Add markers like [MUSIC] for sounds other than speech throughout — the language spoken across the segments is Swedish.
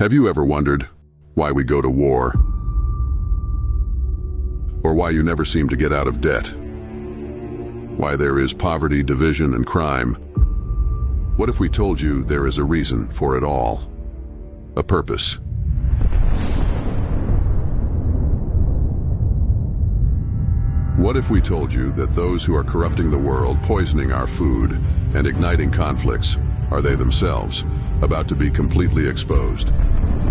Have you ever wondered why we go to war? Or why you never seem to get out of debt? Why there is poverty, division, and crime? What if we told you there is a reason for it all? A purpose. What if we told you that those who are corrupting the world, poisoning our food, and igniting conflicts are they themselves about to be completely exposed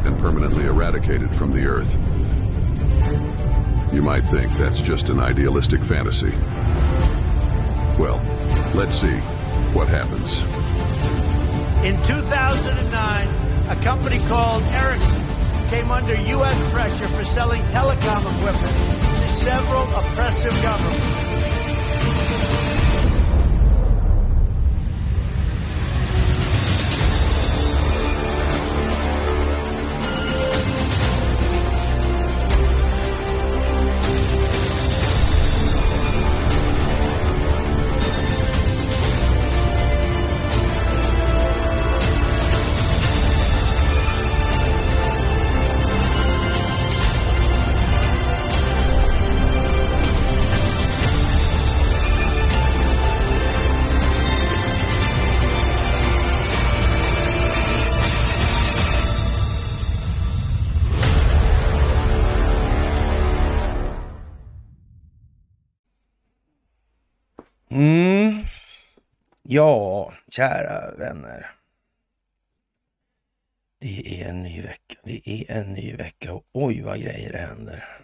and permanently eradicated from the Earth. You might think that's just an idealistic fantasy. Well, let's see what happens. In 2009, a company called Ericsson came under U.S. pressure for selling telecom equipment to several oppressive governments. Ja, kära vänner. Det är en ny vecka. Det är en ny vecka och oj vad grejer det händer.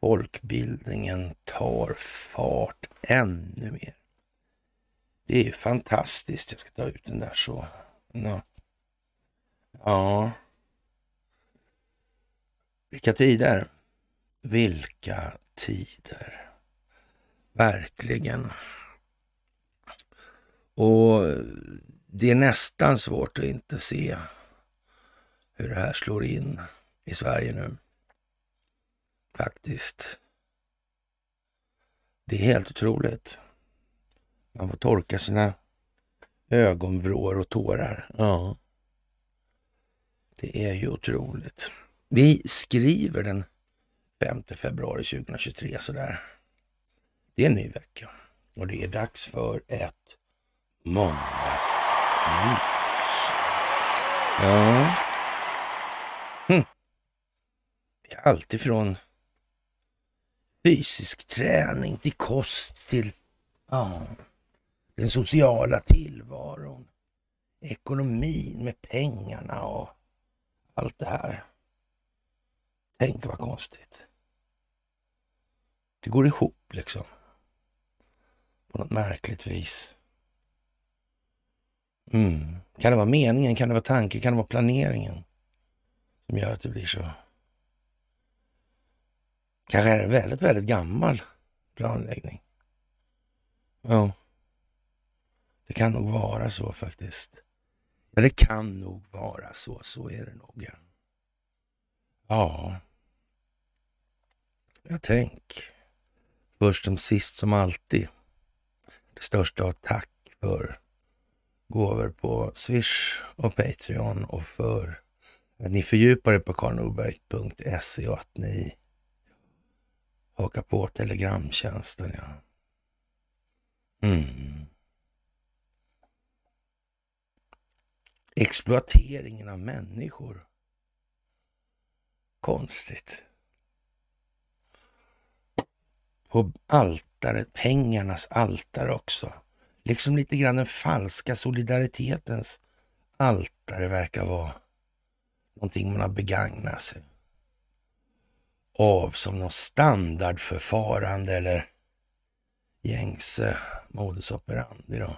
Folkbildningen tar fart ännu mer. Det är fantastiskt. Jag ska ta ut den där så. No. Ja. Vilka tider. Vilka tider. Verkligen. Och det är nästan svårt att inte se hur det här slår in i Sverige nu. Faktiskt. Det är helt otroligt. Man får torka sina ögonvrår och tårar. Ja. Det är ju otroligt. Vi skriver den 5 februari 2023 sådär. Det är en ny vecka och det är dags för ett Måndagsmys. Ja. Hm. Det är alltifrån fysisk träning till kost till ja, den sociala tillvaron, ekonomin med pengarna och allt det här. Tänk vad konstigt. Det går ihop liksom. På något märkligt vis. Mm. Kan det vara meningen? Kan det vara tanken? Kan det vara planeringen? Som gör att det blir så. Kanske är det en väldigt, väldigt gammal planläggning. Ja. Det kan nog vara så faktiskt. Ja, det kan nog vara så. Så är det nog. Ja. Jag tänker. Först som sist som alltid. Det största av tack för gåvor på Swish och Patreon och för att ni fördjupar er på karlnorberg.se och att ni hakar på telegramtjänsten. Ja. Mm. Exploateringen av människor. Konstigt. På altaret, pengarnas altare också liksom lite grann den falska solidaritetens altare verkar vara någonting man har begagnat sig av som någon standardförfarande eller gängse modus operandi. Då.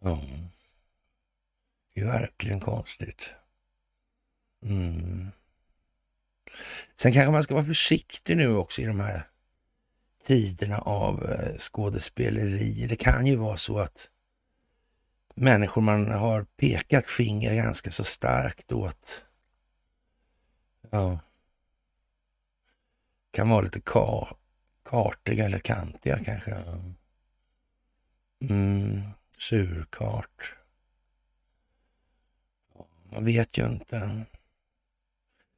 Ja, det är verkligen konstigt. Mm. Sen kanske man ska vara försiktig nu också i de här tiderna av eh, skådespeleri. Det kan ju vara så att människor man har pekat finger ganska så starkt åt, ja, kan vara lite ka kartiga eller kantiga kanske. Mm, surkart. Man vet ju inte.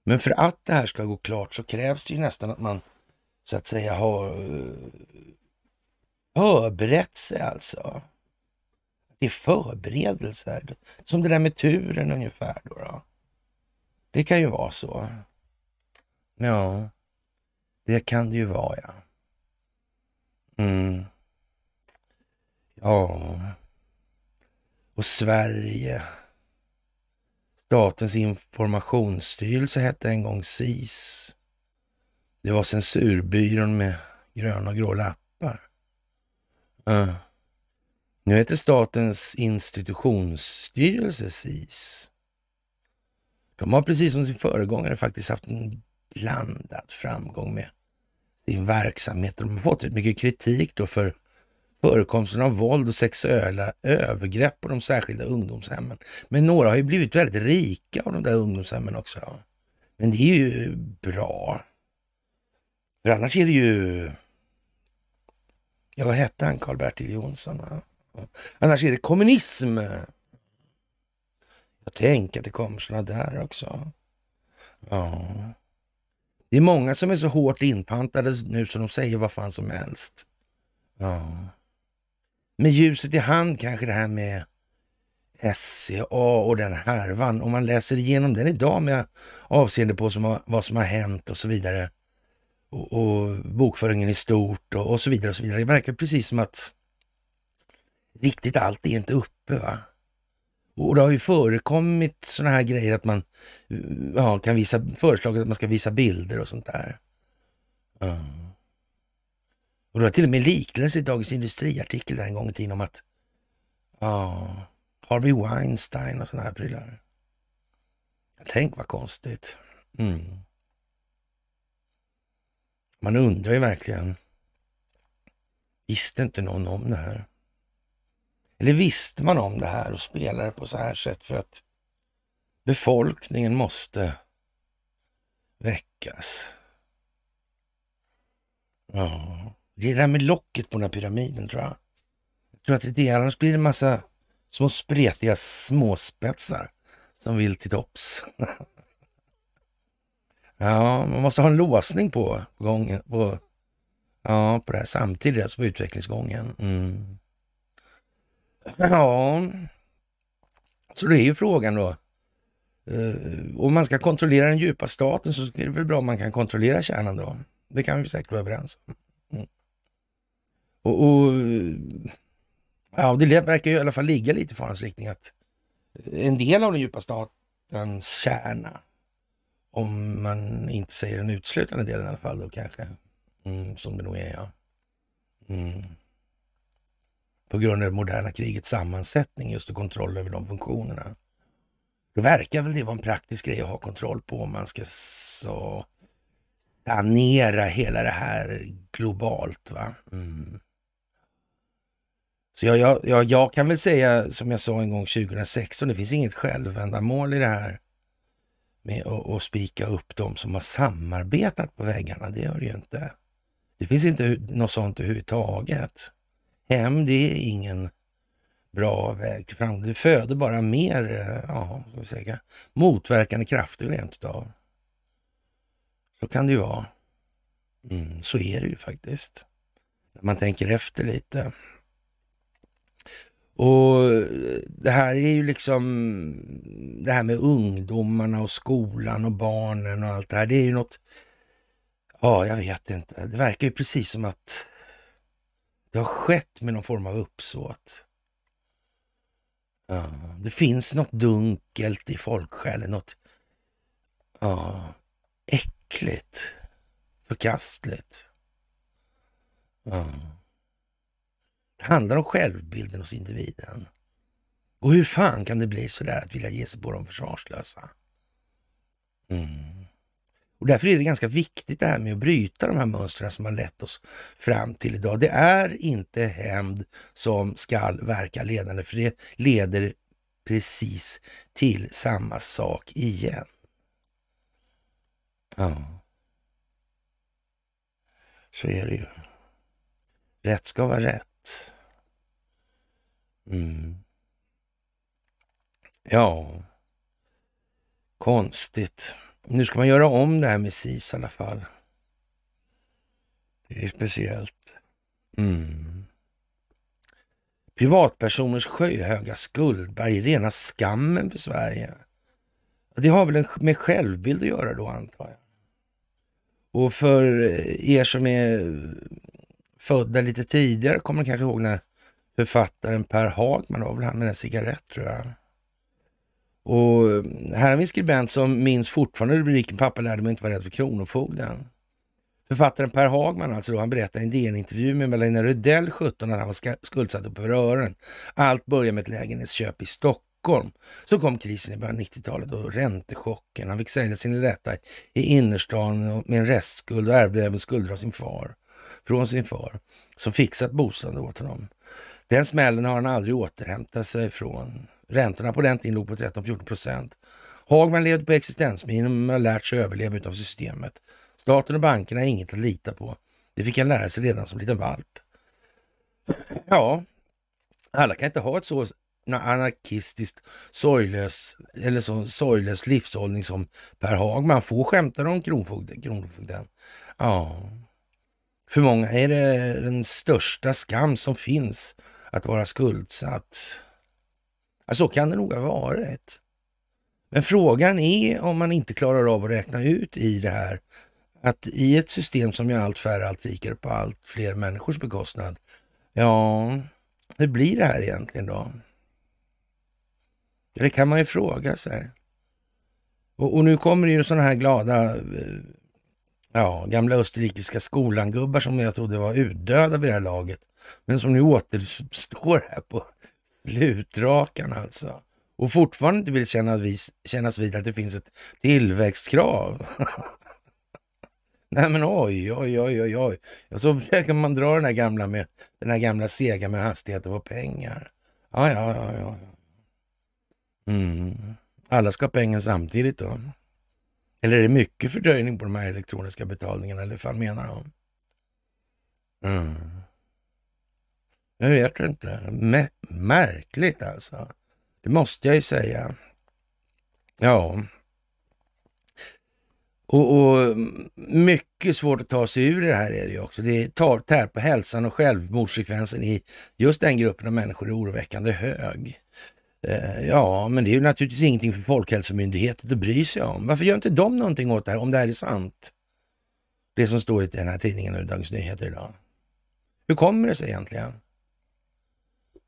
Men för att det här ska gå klart så krävs det ju nästan att man så att säga har eh, förberett sig alltså. Det är förberedelser. Som det där med turen ungefär. Då, då. Det kan ju vara så. Ja, det kan det ju vara ja. Mm. Ja. Och Sverige. Statens informationsstyrelse hette en gång SIS. Det var censurbyrån med gröna och grå lappar. Uh. Nu heter Statens institutionsstyrelse SIS. De har precis som sin föregångare faktiskt haft en blandad framgång med sin verksamhet. De har fått rätt mycket kritik då för förekomsten av våld och sexuella övergrepp på de särskilda ungdomshemmen. Men några har ju blivit väldigt rika av de där ungdomshemmen också. Men det är ju bra. För annars är det ju... Ja, vad hette han? Karl-Bertil Jonsson? Va? Annars är det kommunism. Jag tänker att det kommer sådana där också. Ja. Det är många som är så hårt inpantade nu så de säger vad fan som helst. Ja. Med ljuset i hand kanske det här med SCA och den härvan. Om man läser igenom den idag med avseende på som har, vad som har hänt och så vidare och, och bokföringen i stort och, och, så vidare. och så vidare. Det verkar precis som att riktigt allt är inte uppe. va? Och det har ju förekommit sådana här grejer att man ja, kan visa, föreslaget att man ska visa bilder och sånt där. Ja. Och det var till och med liknelse i Dagens Industriartikel där en gång i tiden om att ja, Harvey Weinstein och sådana här prylar. Tänk vad konstigt. Mm. Man undrar ju verkligen. Visste inte någon om det här? Eller visste man om det här och spelade på så här sätt för att befolkningen måste väckas? Ja, det är det här med locket på den här pyramiden tror jag. Jag tror att det är det, annars blir det en massa små spretiga småspetsar som vill till topps. [LAUGHS] Ja, man måste ha en låsning på, gången, på, ja, på det här samtidigt, alltså på utvecklingsgången. Mm. Ja, så det är ju frågan då. Uh, om man ska kontrollera den djupa staten så är det väl bra om man kan kontrollera kärnan då. Det kan vi säkert vara överens om. Mm. Och, och, ja, det verkar ju i alla fall ligga lite i farans riktning att en del av den djupa statens kärna om man inte säger den utslutande delen i alla fall då kanske. Mm, som det nog är ja. Mm. På grund av det moderna krigets sammansättning just och kontroll över de funktionerna. Då verkar väl det vara en praktisk grej att ha kontroll på om man ska så sanera hela det här globalt. va? Mm. Så jag, jag, jag, jag, kan väl säga som jag sa en gång 2016, det finns inget självändamål i det här med att spika upp de som har samarbetat på väggarna. Det gör det ju inte. Det finns inte något sånt överhuvudtaget. Hem, det är ingen bra väg till framgång. Det föder bara mer eh, ja, ska säga, motverkande krafter rent utav. Så kan det ju vara. Mm, så är det ju faktiskt. När man tänker efter lite. Och det här är ju liksom det här med ungdomarna och skolan och barnen och allt det här. Det är ju något, ja jag vet inte. Det verkar ju precis som att det har skett med någon form av uppsåt. Ja, det finns något dunkelt i folksjälen, något ja, äckligt, förkastligt. Ja handlar om självbilden hos individen. Och hur fan kan det bli så där att vilja ge sig på de försvarslösa? Mm. Och därför är det ganska viktigt det här med att bryta de här mönstren som har lett oss fram till idag. Det är inte hämnd som skall verka ledande, för det leder precis till samma sak igen. Ja, så är det ju. Rätt ska vara rätt. Mm. Ja, konstigt. Nu ska man göra om det här med SIS i alla fall. Det är speciellt. Mm. Privatpersoners sjöhöga skuldberg är rena skammen för Sverige. Det har väl med självbild att göra då antar jag. Och för eh, er som är födda lite tidigare kommer kanske ihåg när författaren Per Hagman, var väl han med den cigarett tror jag. Och eh, här har vi en skribent som minns fortfarande rubriken Pappa lärde mig inte vara rädd för Kronofogden. Författaren Per Hagman alltså då, han berättar i en DN-intervju med Melina Rydell 17 att han var skuldsatt upp över öronen. Allt började med ett lägenhetsköp i Stockholm. Så kom krisen i början av 90-talet och räntechocken. Han fick sälja sin rätta i innerstan med en restskuld och ärvde även skulder av sin far från sin far som fixat bostaden åt honom. Den smällen har han aldrig återhämtat sig från. Räntorna på den tiden låg på 13-14 procent. Hagman levde på existensminimum och har lärt sig överleva utav systemet. Staten och bankerna är inget att lita på. Det fick han lära sig redan som liten valp. [CLEARS THROAT] Ja, alla kan inte ha ett så anarkistiskt sorglös, eller så sorglös livshållning som Per Hagman. Få skämtar om kronfogden. kronfogden. Ja, för många är det den största skam som finns att vara skuldsatt. Ja, så kan det nog ha varit. Men frågan är om man inte klarar av att räkna ut i det här att i ett system som gör allt färre allt rikare på allt fler människors bekostnad, ja, hur blir det här egentligen då? Det kan man ju fråga sig. Och, och nu kommer det ju sådana här glada eh, Ja, gamla österrikiska skolangubbar som jag trodde var utdöda vid det här laget. Men som nu återstår här på slutrakan alltså. Och fortfarande inte vill känna vis, kännas vid att det finns ett tillväxtkrav. [LAUGHS] Nej men oj, oj, oj, oj, oj. Och så försöker man dra den här gamla, med, den här gamla sega med hastigheten på pengar. Ja, ja, ja, ja. Mm. Alla ska ha pengar samtidigt då. Eller är det mycket fördröjning på de här elektroniska betalningarna? Eller vad menar de? Mm. Jag vet inte. M märkligt alltså. Det måste jag ju säga. Ja. Och, och, mm, Mycket svårt att ta sig ur det här är det ju också. Det tar tär på hälsan och självmordsfrekvensen i just den gruppen av människor är oroväckande hög. Eh, ja, men det är ju naturligtvis ingenting för Folkhälsomyndigheten att bry sig om. Varför gör inte de någonting åt det här, om det här är sant? Det som står i den här tidningen nu, Dagens Nyheter idag. Hur kommer det sig egentligen?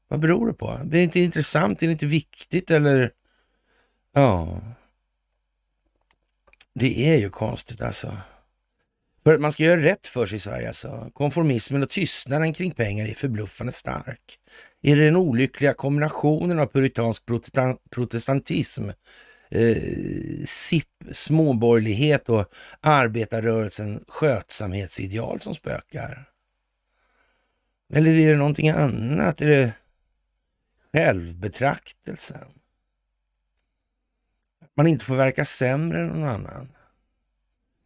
Vad beror det på? Det är inte intressant, det är inte viktigt eller? Ja. Det är ju konstigt alltså. För att man ska göra rätt för sig i Sverige alltså. Konformismen och tystnaden kring pengar är förbluffande stark. Är det den olyckliga kombinationen av puritansk protestantism, eh, SIP, småborgerlighet och arbetarrörelsens skötsamhetsideal som spökar? Eller är det någonting annat? Är det självbetraktelsen? Man inte får verka sämre än någon annan.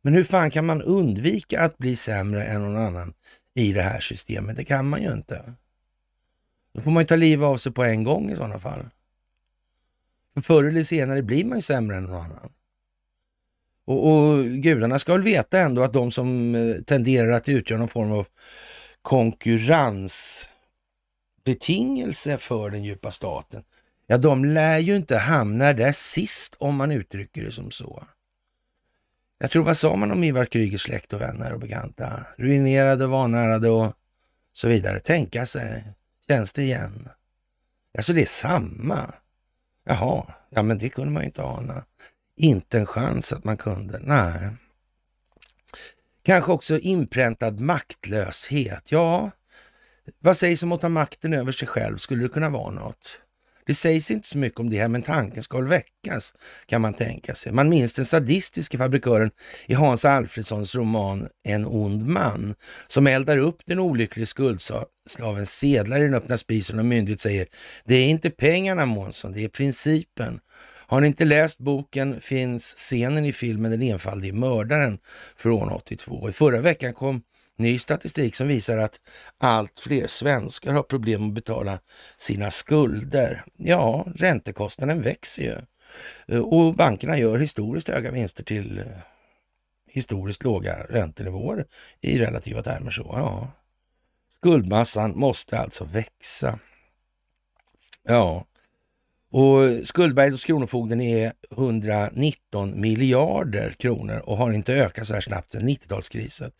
Men hur fan kan man undvika att bli sämre än någon annan i det här systemet? Det kan man ju inte. Då får man ju ta livet av sig på en gång i sådana fall. För förr eller senare blir man ju sämre än någon annan. Och, och gudarna ska väl veta ändå att de som eh, tenderar att utgöra någon form av konkurrensbetingelse för den djupa staten, ja de lär ju inte hamna där sist om man uttrycker det som så. Jag tror, vad sa man om Ivar Krygers släkt och vänner och bekanta? Ruinerade, och vanärade och så vidare. Tänka sig. Känns det igen? Alltså det är samma? Jaha, ja men det kunde man ju inte ana. Inte en chans att man kunde. Nej. Kanske också inpräntad maktlöshet. Ja, vad sägs om att ta makten över sig själv? Skulle det kunna vara något? Det sägs inte så mycket om det här, men tanken ska väl väckas, kan man tänka sig. Man minns den sadistiske fabrikören i Hans Alfredssons roman En ond man, som eldar upp den olycklige skuldslavens sedlar i den öppna spisen och myndigt säger Det är inte pengarna Månsson, det är principen. Har ni inte läst boken finns scenen i filmen Den enfaldige mördaren från 82. I förra veckan kom Ny statistik som visar att allt fler svenskar har problem att betala sina skulder. Ja, räntekostnaden växer ju eh, och bankerna gör historiskt höga vinster till eh, historiskt låga räntenivåer i relativa termer. Så, ja. Skuldmassan måste alltså växa. Ja, och skuldberget hos Kronofogden är 119 miljarder kronor och har inte ökat så här snabbt sedan 90-talskrisen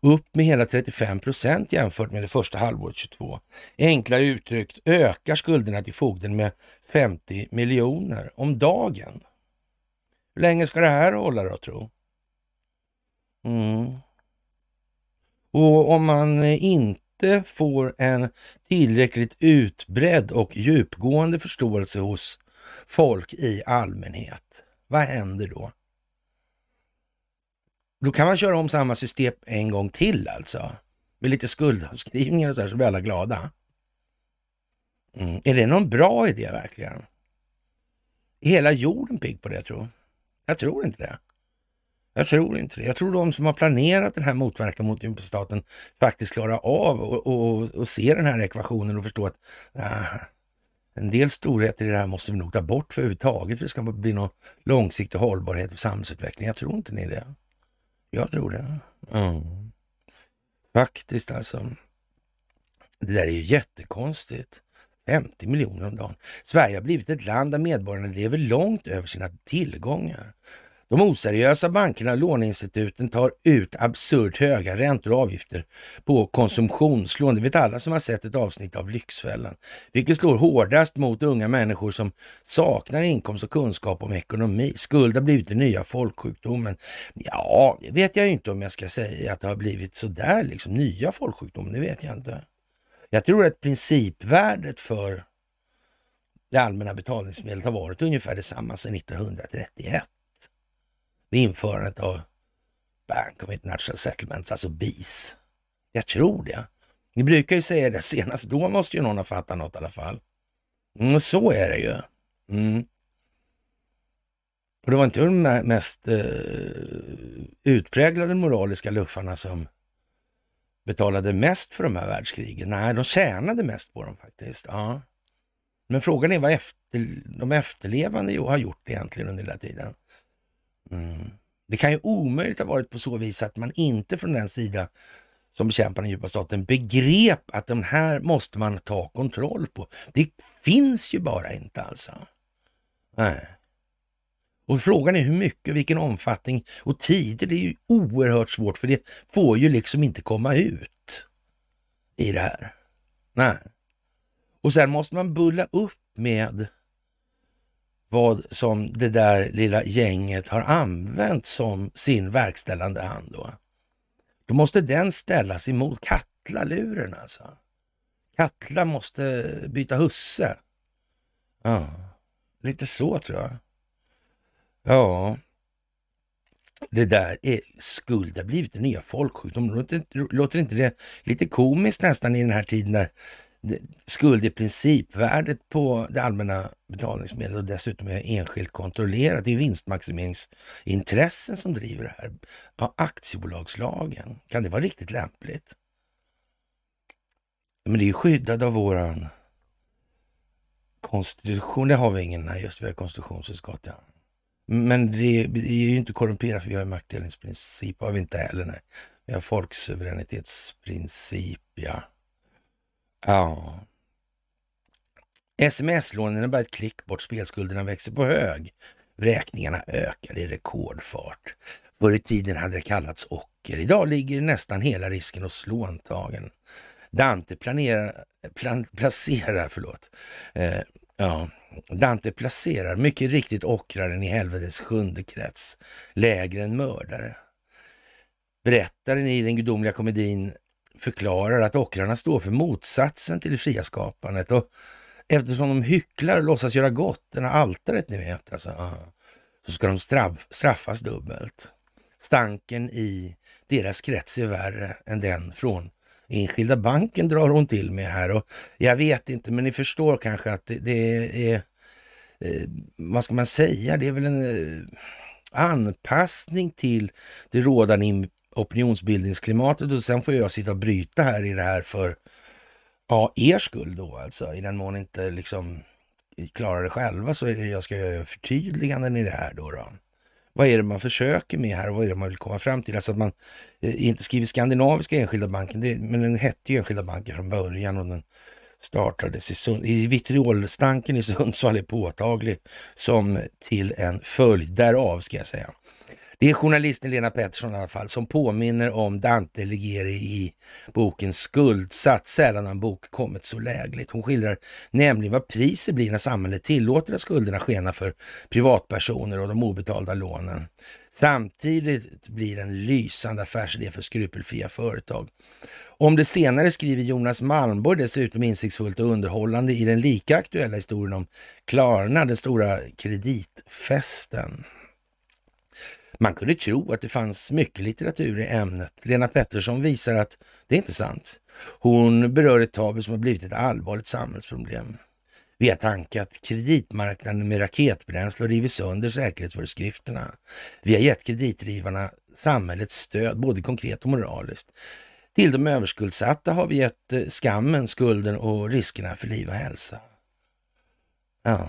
upp med hela 35 procent jämfört med det första halvåret 22. Enklare uttryckt ökar skulderna till fogden med 50 miljoner om dagen. Hur länge ska det här hålla då tro? Mm. Och om man inte får en tillräckligt utbredd och djupgående förståelse hos folk i allmänhet, vad händer då? Då kan man köra om samma system en gång till alltså. Med lite skuldavskrivningar och så här så blir alla glada. Mm. Är det någon bra idé verkligen? Är hela jorden pigg på det tror Jag tror inte det. Jag tror inte det. Jag tror de som har planerat den här motverkan mot staten faktiskt klarar av och, och, och se den här ekvationen och förstå att ah, en del storheter i det här måste vi nog ta bort för överhuvudtaget för det ska bli någon långsiktig hållbarhet för samhällsutvecklingen. Jag tror inte ni det. Jag tror det. Mm. Faktiskt alltså. Det där är ju jättekonstigt. 50 miljoner om dagen. Sverige har blivit ett land där medborgarna lever långt över sina tillgångar. De oseriösa bankerna och låneinstituten tar ut absurt höga räntor och avgifter på konsumtionslån. Det vet alla som har sett ett avsnitt av Lyxfällan, vilket slår hårdast mot unga människor som saknar inkomst och kunskap om ekonomi. Skuld har blivit den nya folksjukdomen. Ja, det vet jag inte om jag ska säga att det har blivit sådär liksom, nya folksjukdom, det vet jag inte. Jag tror att principvärdet för det allmänna betalningsmedlet har varit ungefär detsamma sedan 1931 vid införandet av Bank of International Settlements, alltså BIS. Jag tror det. Ni brukar ju säga det, senast då måste ju någon ha fattat något i alla fall. Mm, så är det ju. Mm. Och det var inte de mest eh, utpräglade moraliska luffarna som betalade mest för de här världskrigen. Nej, de tjänade mest på dem faktiskt. Ja. Men frågan är vad efter, de efterlevande har gjort egentligen under den här tiden. Mm. Det kan ju omöjligt ha varit på så vis att man inte från den sida som bekämpar den djupa staten begrep att den här måste man ta kontroll på. Det finns ju bara inte alltså. Nej. Och frågan är hur mycket, vilken omfattning och tider. Det är ju oerhört svårt för det får ju liksom inte komma ut i det här. Nej. Och sen måste man bulla upp med vad som det där lilla gänget har använt som sin verkställande hand. Då, då måste den ställas emot Katla-luren alltså. Katla måste byta husse. Ja, lite så tror jag. Ja, det där är skuld. Det har blivit den nya folksjukdomen. Låter, låter inte det lite komiskt nästan i den här tiden när skuld i principvärdet på det allmänna betalningsmedlet och dessutom är enskilt kontrollerat. Det är vinstmaximeringsintressen som driver det här. Ja, aktiebolagslagen, kan det vara riktigt lämpligt? Men det är ju skyddat av våran konstitution. Det har vi ingen, nej just vi har konstitutionsutskottet. Ja. Men det är, ju inte korrumperat för vi har ju maktdelningsprincip, har vi inte heller. Nej. Vi har folksuveränitetsprincip, ja. Ja. Sms-lånen är bara ett klick bort. Spelskulderna växer på hög. Räkningarna ökar i rekordfart. Förr i tiden hade det kallats ocker. Idag ligger nästan hela risken hos låntagen. Dante planerar, plan, placerar, förlåt, eh, ja, Dante placerar mycket riktigt ockraren i helvetets sjunde krets, lägre än mördare. Berättaren i den gudomliga komedin förklarar att ockrarna står för motsatsen till det fria skapandet och eftersom de hycklar och låtsas göra gott, den här altaret ni vet, alltså, så ska de straffas dubbelt. Stanken i deras krets är värre än den från Enskilda banken drar hon till med här och jag vet inte, men ni förstår kanske att det, det är, eh, vad ska man säga, det är väl en eh, anpassning till det rådande opinionsbildningsklimatet och sen får jag sitta och bryta här i det här för ja, er skull då alltså. I den mån inte liksom klarar det själva så är det jag ska göra förtydliganden i det här då. då. Vad är det man försöker med här och vad är det man vill komma fram till? Alltså att man eh, inte skriver Skandinaviska Enskilda Banken, det, men den hette ju Enskilda Banken från början och den startades i, i vitriolstanken i Sundsvall är påtaglig som till en följd därav ska jag säga. Det är journalisten Lena Pettersson i alla fall som påminner om Dante Alighieri i boken Skuldsatt. Sällan har en bok kommit så lägligt. Hon skildrar nämligen vad priset blir när samhället tillåter att skulderna skenar för privatpersoner och de obetalda lånen. Samtidigt blir det en lysande affärsidé för skrupelfria företag. Om det senare skriver Jonas Malmborg dessutom insiktsfullt och underhållande i den lika aktuella historien om Klarna, den stora kreditfesten. Man kunde tro att det fanns mycket litteratur i ämnet. Lena Pettersson visar att det är inte sant. Hon berör ett tabu som har blivit ett allvarligt samhällsproblem. Vi har tankat kreditmarknaden med raketbränsle och rivit sönder säkerhetsföreskrifterna. Vi har gett kreditgivarna samhällets stöd, både konkret och moraliskt. Till de överskuldsatta har vi gett eh, skammen, skulden och riskerna för liv och hälsa. Ja.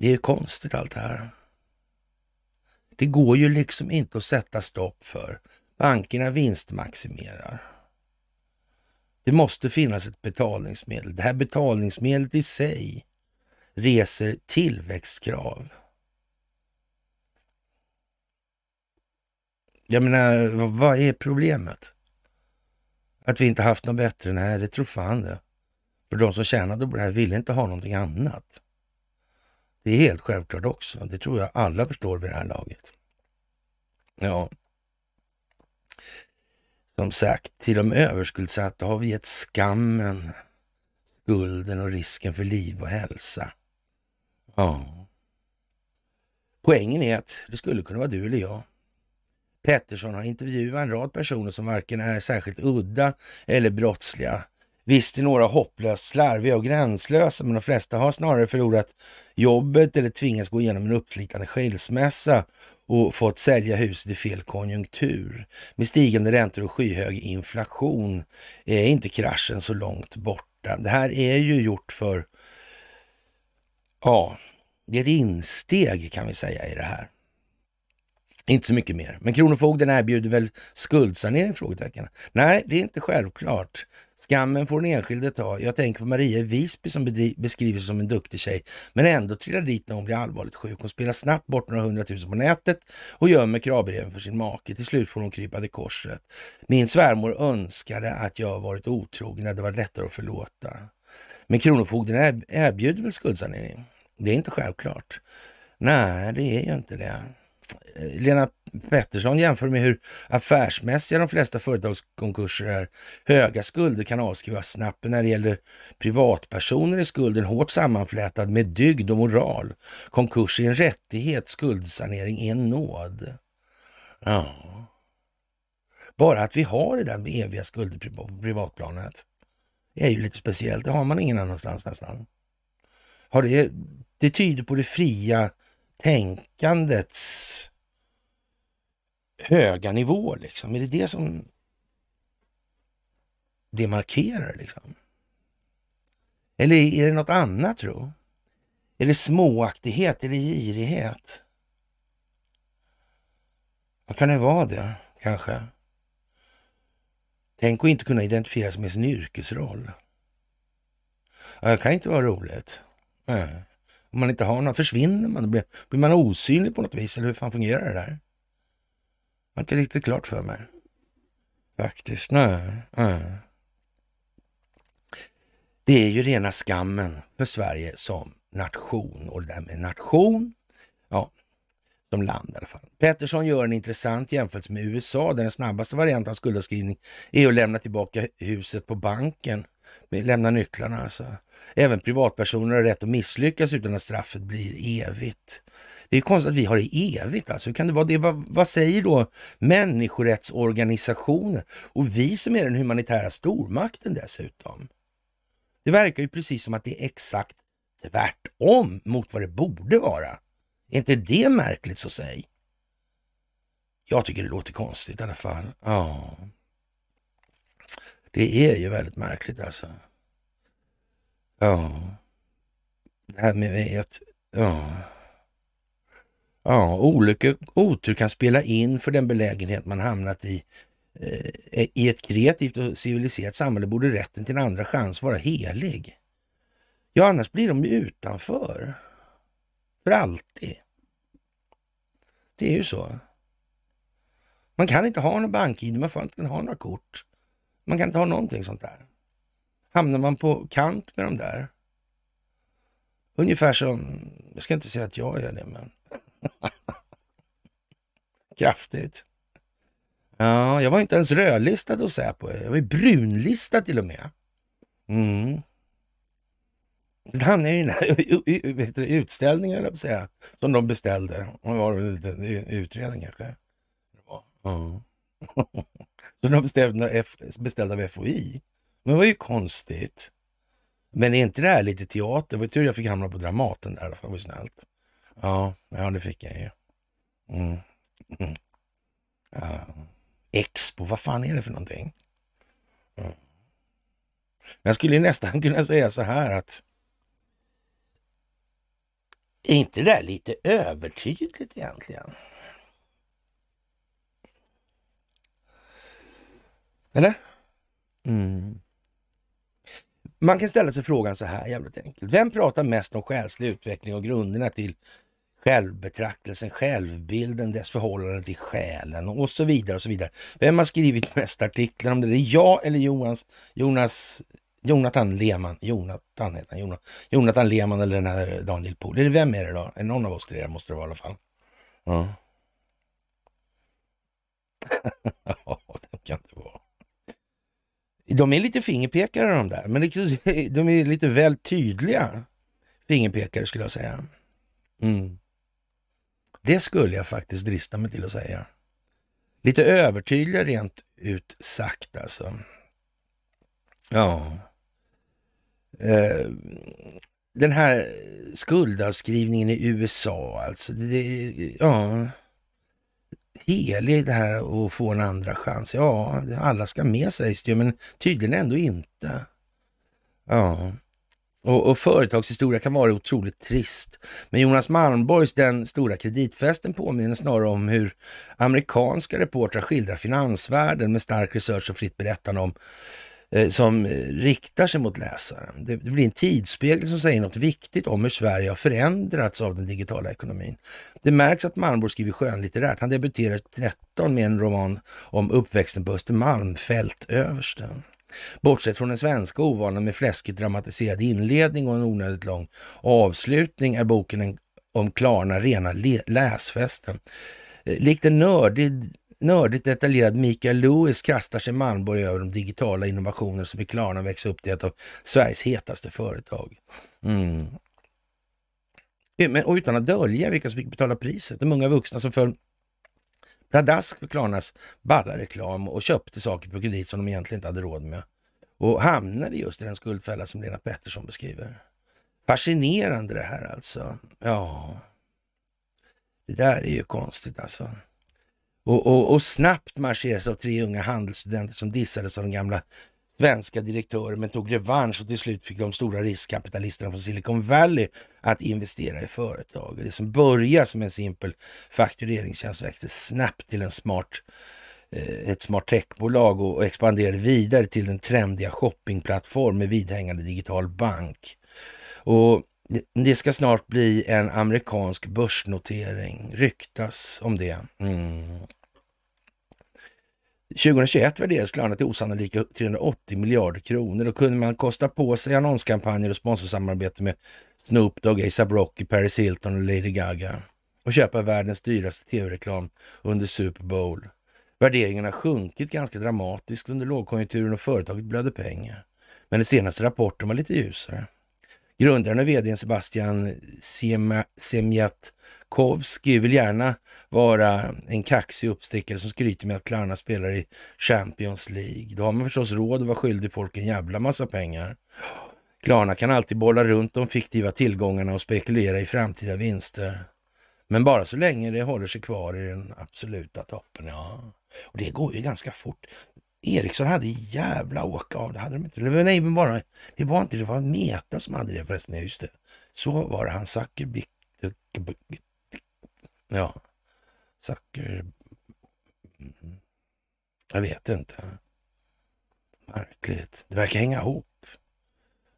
Det är konstigt allt det här. Det går ju liksom inte att sätta stopp för. Bankerna vinstmaximerar. Det måste finnas ett betalningsmedel. Det här betalningsmedlet i sig reser tillväxtkrav. Jag menar, vad är problemet? Att vi inte haft något bättre? Nej, det tror fan det. För de som tjänade på det här ville inte ha någonting annat. Det är helt självklart också. Det tror jag alla förstår vid det här laget. Ja. Som sagt, till de överskuldsatta har vi gett skammen, skulden och risken för liv och hälsa. Ja. Poängen är att det skulle kunna vara du eller jag. Pettersson har intervjuat en rad personer som varken är särskilt udda eller brottsliga. Visst är några hopplöst slarviga och gränslösa, men de flesta har snarare förlorat jobbet eller tvingats gå igenom en uppslitande skilsmässa och fått sälja huset i fel konjunktur. Med stigande räntor och skyhög inflation är inte kraschen så långt borta. Det här är ju gjort för, ja, det är ett insteg kan vi säga i det här. Inte så mycket mer. Men Kronofogden erbjuder väl skuldsanering? Frågetecken. Nej, det är inte självklart. Skammen får den enskilde ta. Jag tänker på Maria i Visby som beskrivs som en duktig tjej, men ändå trillar dit när hon blir allvarligt sjuk. Hon spelar snabbt bort några hundratusen på nätet och gömmer kravbreven för sin make. Till slut får hon krypa till korset. Min svärmor önskade att jag varit otrogen, det var lättare att förlåta. Men Kronofogden erbjuder väl skuldsanering? Det är inte självklart. Nej, det är ju inte det. Eh, Lena Pettersson jämför med hur affärsmässiga de flesta företagskonkurser är. Höga skulder kan avskrivas snabbt, men när det gäller privatpersoner är skulden hårt sammanflätad med dygd och moral. Konkurs är en rättighet, skuldsanering är en nåd. Ja. Bara att vi har det där med eviga skulder på privatplanet är ju lite speciellt. Det har man ingen annanstans nästan. Har det, det tyder på det fria tänkandets höga nivåer liksom? Är det det som det markerar liksom? Eller är det något annat tro? Är det småaktighet? Är det girighet? Vad kan det vara det, kanske? Tänk att inte kunna identifiera sig med sin yrkesroll. det kan inte vara roligt. Nej. Om man inte har någon, försvinner man? blir man osynlig på något vis? Eller hur fan fungerar det där? Jag har inte riktigt klart för mig. Faktiskt. Nej, nej. Det är ju rena skammen för Sverige som nation och det där med nation, ja, som land i alla fall. Pettersson gör en intressant jämförelse med USA där den snabbaste varianten av skuldavskrivning är att lämna tillbaka huset på banken, lämna nycklarna alltså. Även privatpersoner har rätt att misslyckas utan att straffet blir evigt. Det är konstigt att vi har det evigt. Alltså, hur kan det vara det? Vad, vad säger då människorättsorganisationer och vi som är den humanitära stormakten dessutom? Det verkar ju precis som att det är exakt tvärtom mot vad det borde vara. Är inte det märkligt så säg? Jag tycker det låter konstigt i alla fall. Ja. Det är ju väldigt märkligt alltså. Ja. Det här med att... Ja. Ja, olycka, otur kan spela in för den belägenhet man hamnat i. Eh, I ett kreativt och civiliserat samhälle borde rätten till en andra chans vara helig. Ja, annars blir de ju utanför. För alltid. Det är ju så. Man kan inte ha någon bank-id, man får inte ha några kort. Man kan inte ha någonting sånt där. Hamnar man på kant med de där, ungefär som, jag ska inte säga att jag gör det, men Kraftigt. Ja, jag var inte ens rödlistad hos Säpo. Jag var brunlistad till och med. Mm. Sen hamnade jag i den här [LAUGHS] utställningen, eller på säga, som de beställde. Det var en liten utredning kanske. Ja. [LAUGHS] Så de beställde, beställde av FOI. Men det var ju konstigt. Men är inte det här lite teater? Det var tur jag fick hamna på Dramaten där det var ju snällt. Ja, ja det fick jag ju. Mm. Mm. Ja. Expo, vad fan är det för någonting? Mm. Jag skulle nästan [LAUGHS] kunna säga så här att är inte det där lite övertydligt egentligen? Eller? Mm. Man kan ställa sig frågan så här jävligt enkelt. Vem pratar mest om själslig utveckling och grunderna till självbetraktelsen, självbilden, dess förhållande till själen och så vidare. och så vidare. Vem har skrivit mest artiklar om det? Det jag eller Jonas, Jonas Jonathan Lehmann, Jonathan heter han, Jonathan, Jonathan Lehmann eller den här Daniel Pohl. Eller vem är det då? Är någon av oss tre måste det vara i alla fall. Ja, [LAUGHS] ja vem kan det vara? De är lite fingerpekare de där, men de är lite väl tydliga fingerpekare skulle jag säga. Mm. Det skulle jag faktiskt drista mig till att säga. Lite övertydliga rent ut sagt alltså. Ja. Eh, den här skuldavskrivningen i USA alltså. Det, ja. Helig det här att få en andra chans. Ja, alla ska med sägs det ju men tydligen ändå inte. Ja. Och, och, företagshistoria kan vara otroligt trist. Men Jonas Malmborgs Den stora kreditfesten påminner snarare om hur amerikanska reportrar skildrar finansvärlden med stark research och fritt berättande om eh, som eh, riktar sig mot läsaren. Det, det blir en tidsspegel som säger något viktigt om hur Sverige har förändrats av den digitala ekonomin. Det märks att Malmborg skriver skönlitterärt. Han debuterar 13 med en roman om uppväxten på Östermalm, Fältöversten. Bortsett från den svenska ovanan med fläskigt dramatiserad inledning och en onödigt lång avslutning är boken om Klarna rena läsfesten. Eh, likt en nördig nördigt detaljerad Mikael Lewis kastar sig Malmborg över de digitala innovationer som i Klarna växer upp till ett av Sveriges hetaste företag. Mm. Eh, men, och utan att dölja vilka som fick betala priset. De unga vuxna som föll pladask för Klarnas balla reklam och köpte saker på kredit som de egentligen inte hade råd med och hamnade just i den skuldfälla som Lena Pettersson beskriver. Fascinerande det här alltså. Ja, det där är ju konstigt alltså. Och, och, och snabbt marscheras av tre unga handelsstudenter som dissades av den gamla svenska direktörer men tog revansch och till slut fick de stora riskkapitalisterna från Silicon Valley att investera i företag. Det som började som en simpel faktureringstjänst växte snabbt till en smart eh, ett smart techbolag och expanderade vidare till den trendiga shoppingplattform med vidhängande digital bank. Och det ska snart bli en amerikansk börsnotering, ryktas om det. Mm. 2021 värderades Klarna till osannolika 380 miljarder kronor. Då kunde man kosta på sig annonskampanjer och sponsorsamarbete med Snoop Dogg, ASAP Rocky, Paris Hilton och Lady Gaga och köpa världens dyraste tv-reklam under Super Bowl. Värderingen har sjunkit ganska dramatiskt under lågkonjunkturen och företaget blödde pengar. Men den senaste rapporten var lite ljusare. Grundaren och vdn Sebastian Semjatkovski vill gärna vara en kaxig uppstickare som skryter med att Klarna spelar i Champions League. Då har man förstås råd att vara skyldig folk en jävla massa pengar. Klarna kan alltid bolla runt de fiktiva tillgångarna och spekulera i framtida vinster. Men bara så länge det håller sig kvar i den absoluta toppen. Ja. Och det går ju ganska fort. Ericsson hade jävla åka av det. hade de inte. Men nej, men bara, det var inte det var Meta som hade det förresten. Ja, just det. Så var det. Han Zuckerbick... Ja, Zucker... Mhm. Jag vet inte. Märkligt. Det verkar hänga ihop.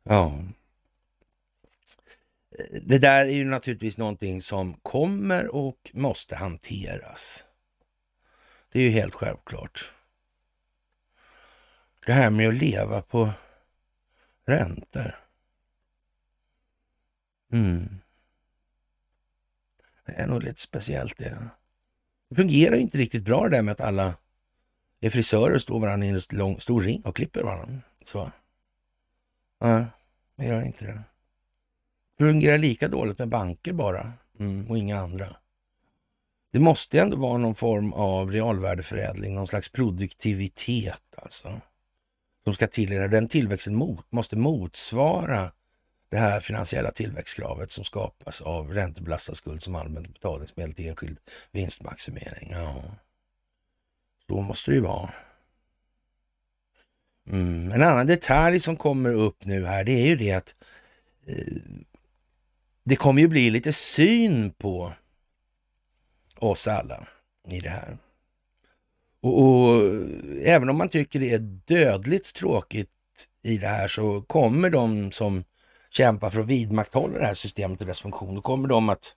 Ja. Det där är ju naturligtvis någonting som kommer och måste hanteras. Det är ju helt självklart det här med att leva på räntor. Mm. Det är nog lite speciellt det. Det fungerar inte riktigt bra det där med att alla är frisörer och står varandra i en lång, stor ring och klipper varandra. Så. Nej, det gör inte det. Det fungerar lika dåligt med banker bara mm. och inga andra. Det måste ändå vara någon form av realvärdeförädling, någon slags produktivitet alltså som ska till Den tillväxten mot, måste motsvara det här finansiella tillväxtkravet som skapas av räntebelastad skuld som allmänt betalningsmedel till enskild vinstmaximering. Ja. Så måste det ju vara. Mm. En annan detalj som kommer upp nu här, det är ju det att eh, det kommer ju bli lite syn på oss alla i det här. Och, och, även om man tycker det är dödligt tråkigt i det här så kommer de som kämpar för att vidmakthålla det här systemet och dess funktion, då kommer de att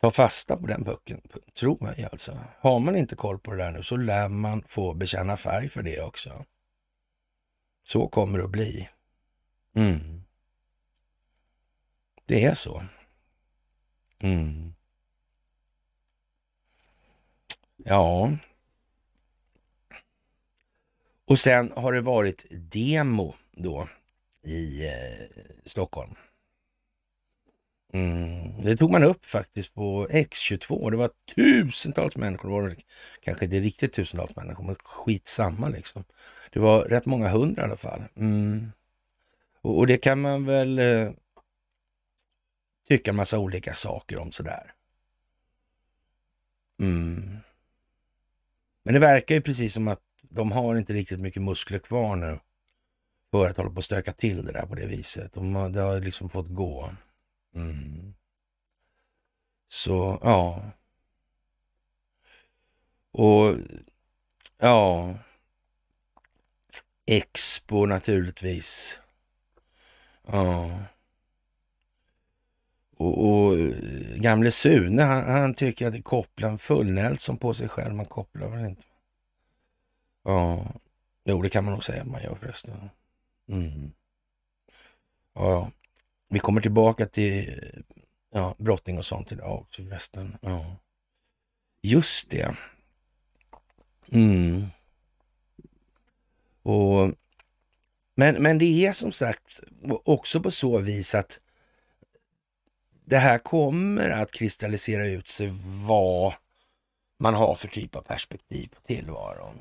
ta fasta på den pucken, tror jag alltså. Har man inte koll på det där nu så lär man få bekänna färg för det också. Så kommer det att bli. Mm. Det är så. Mm. Ja, och sen har det varit demo då i eh, Stockholm. Mm. Det tog man upp faktiskt på X22. Det var tusentals människor. Det var kanske inte riktigt tusentals människor, men skitsamma liksom. Det var rätt många hundra i alla fall. Mm. Och, och, det kan man väl eh, tycka massa olika saker om sådär. Mm. Men det verkar ju precis som att de har inte riktigt mycket muskler kvar nu för att hålla på att stöka till det där på det viset. De har, det har liksom fått gå. Mm. Så, ja. Och, ja. Expo naturligtvis. Ja. Och, och eh, gamle Sune, han, han tycker att det kopplar en full Nelson på sig själv. Man kopplar väl inte Ja, jo det kan man nog säga att man gör förresten. Mm. Ja, vi kommer tillbaka till ja, brottning och sånt idag också förresten. Ja. Just det. Mm. Och, men, men det är som sagt också på så vis att det här kommer att kristallisera ut sig vad man har för typ av perspektiv på tillvaron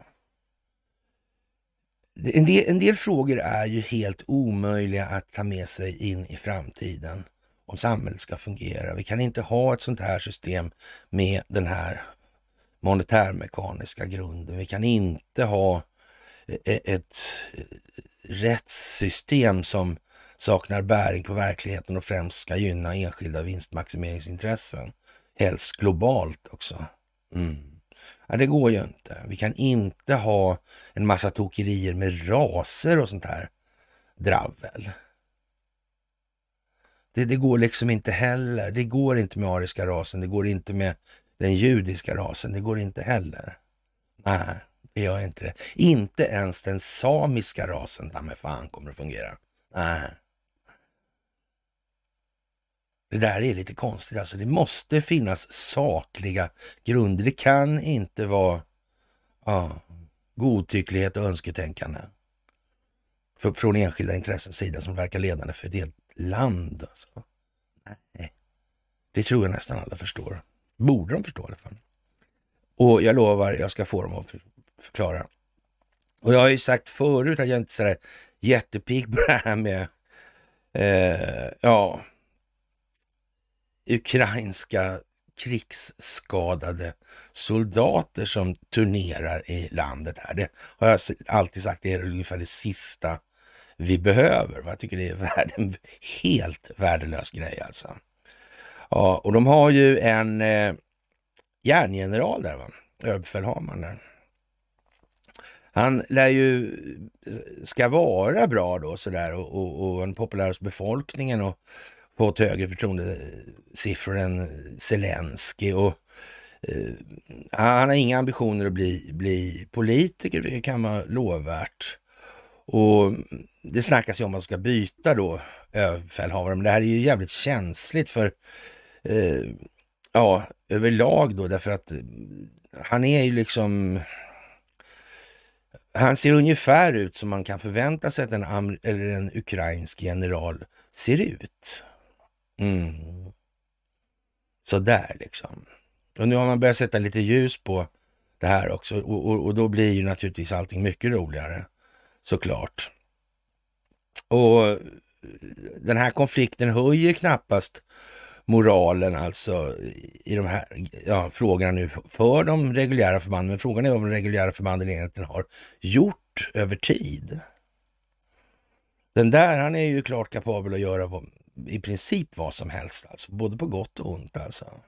en del, en del frågor är ju helt omöjliga att ta med sig in i framtiden om samhället ska fungera. Vi kan inte ha ett sånt här system med den här monetärmekaniska grunden. Vi kan inte ha eh, eh, ett eh, rättssystem som saknar bäring på verkligheten och främst ska gynna enskilda vinstmaximeringsintressen. Helst globalt också. Mm. Ja, det går ju inte. Vi kan inte ha en massa tokerier med raser och sånt här dravel. Det, det går liksom inte heller. Det går inte med ariska rasen. Det går inte med den judiska rasen. Det går inte heller. Nej, det gör inte det. Inte ens den samiska rasen, ta mig fan, kommer att fungera. Nej. Det där är lite konstigt alltså. Det måste finnas sakliga grunder. Det kan inte vara ja, godtycklighet och önsketänkande för, från enskilda intressens sida som verkar ledande för ett helt land. Alltså. Nej, det tror jag nästan alla förstår. Borde de förstå i alla fall. Och jag lovar, jag ska få dem att förklara. Och jag har ju sagt förut att jag inte är sådär jättepigg på det här med eh, ja, ukrainska krigsskadade soldater som turnerar i landet här. Det har jag alltid sagt, det är ungefär det sista vi behöver. Jag tycker det är [LAUGHS] en helt värdelös grej alltså. Ja, och de har ju en eh, järngeneral där, va? överbefälhavaren där. Han lär ju eh, ska vara bra då sådär och, och, och han populär hos befolkningen och fått högre förtroendesiffror än Zelensky och eh, han har inga ambitioner att bli, bli politiker, vilket kan vara lovvärt. Och det snackas ju om att de ska byta då överbefälhavare, men det här är ju jävligt känsligt för eh, ja, överlag då, därför att eh, han är ju liksom... Han ser ungefär ut som man kan förvänta sig att en, eller en ukrainsk general ser ut. Mm. Sådär liksom. Och nu har man börjat sätta lite ljus på det här också och, och, och då blir ju naturligtvis allting mycket roligare såklart. Och den här konflikten höjer knappast moralen alltså i de här ja, frågorna nu för de reguljära förbanden. Men frågan är vad de reguljära förbanden egentligen har gjort över tid. Den där, han är ju klart kapabel att göra i princip vad som helst, alltså. både på gott och ont. alltså.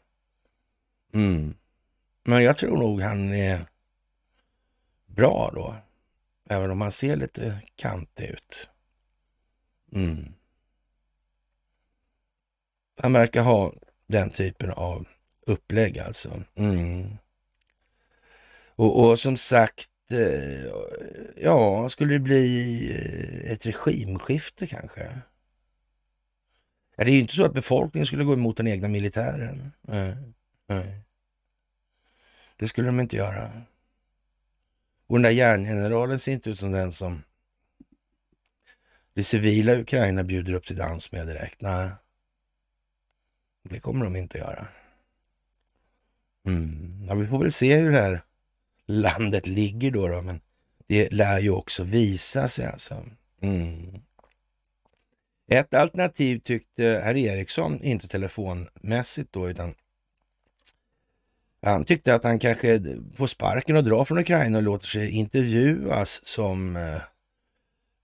Mm. Men jag tror nog han är bra då, även om han ser lite kantig ut. Mm. Han verkar ha den typen av upplägg alltså. Mm. Och, och, som sagt, eh, ja, skulle det bli eh, ett regimskifte kanske? det är ju inte så att befolkningen skulle gå emot den egna militären. Nej, nej. Det skulle de inte göra. Och den där järngeneralen ser inte ut som den som det civila Ukraina bjuder upp till dans med direkt. Nej, det kommer de inte göra. Mm. Ja, vi får väl se hur det här landet ligger då, då men det lär ju också visa sig alltså. Mm. Ett alternativ tyckte herr Eriksson, inte telefonmässigt då, utan han tyckte att han kanske får sparken och dra från Ukraina och låter sig intervjuas som eh,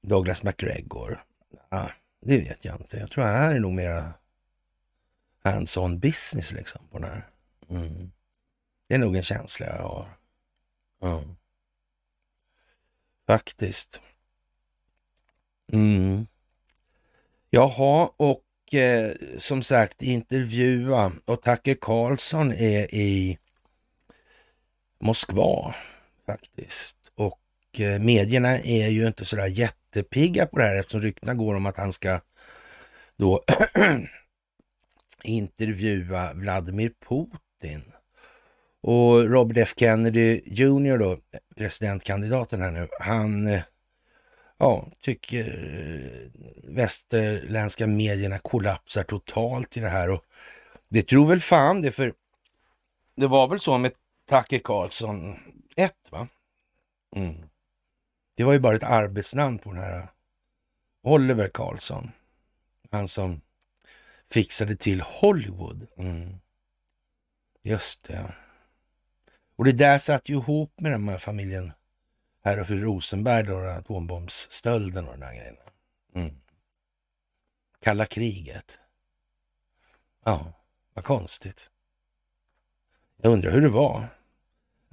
Douglas McGregor. Ah, det vet jag inte. Jag tror att här är nog mera hands-on business liksom på den här. Mm. Det är nog en känsla jag har. Mm. Faktiskt. Mm. Jaha, och eh, som sagt intervjua och Tucker Carlson är i Moskva faktiskt. Och eh, medierna är ju inte så där jättepigga på det här eftersom ryktena går om att han ska då [CLEARS THROAT] intervjua Vladimir Putin. Och Robert F Kennedy Jr då, presidentkandidaten här nu, han eh, ja, tycker eh, västerländska medierna kollapsar totalt i det här. Och det tror väl fan det, för det var väl så med Tucker Carlson 1, va? Mm. Det var ju bara ett arbetsnamn på den här Oliver Carlson. Han som fixade till Hollywood. Mm. Just det. Och det där satt ju ihop med den här familjen här och fru Rosenberg, då, atombombsstölden och den här grejen. Mm. Kalla kriget. Ja, vad konstigt. Jag undrar hur det var.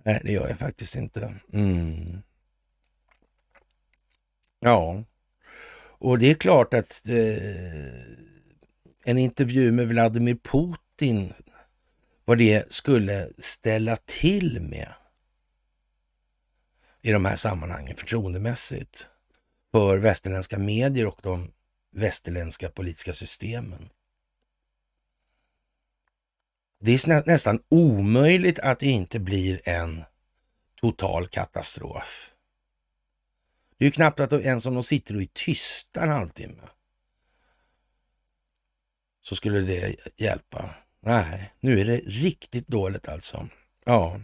Nej, det gör jag faktiskt inte. Mm. Ja, och det är klart att eh, en intervju med Vladimir Putin, vad det skulle ställa till med i de här sammanhangen förtroendemässigt för västerländska medier och de västerländska politiska systemen. Det är nästan omöjligt att det inte blir en total katastrof. Det är ju knappt att ens om de sitter och är tysta en halvtimme så skulle det hjälpa. Nej, nu är det riktigt dåligt alltså. Ja.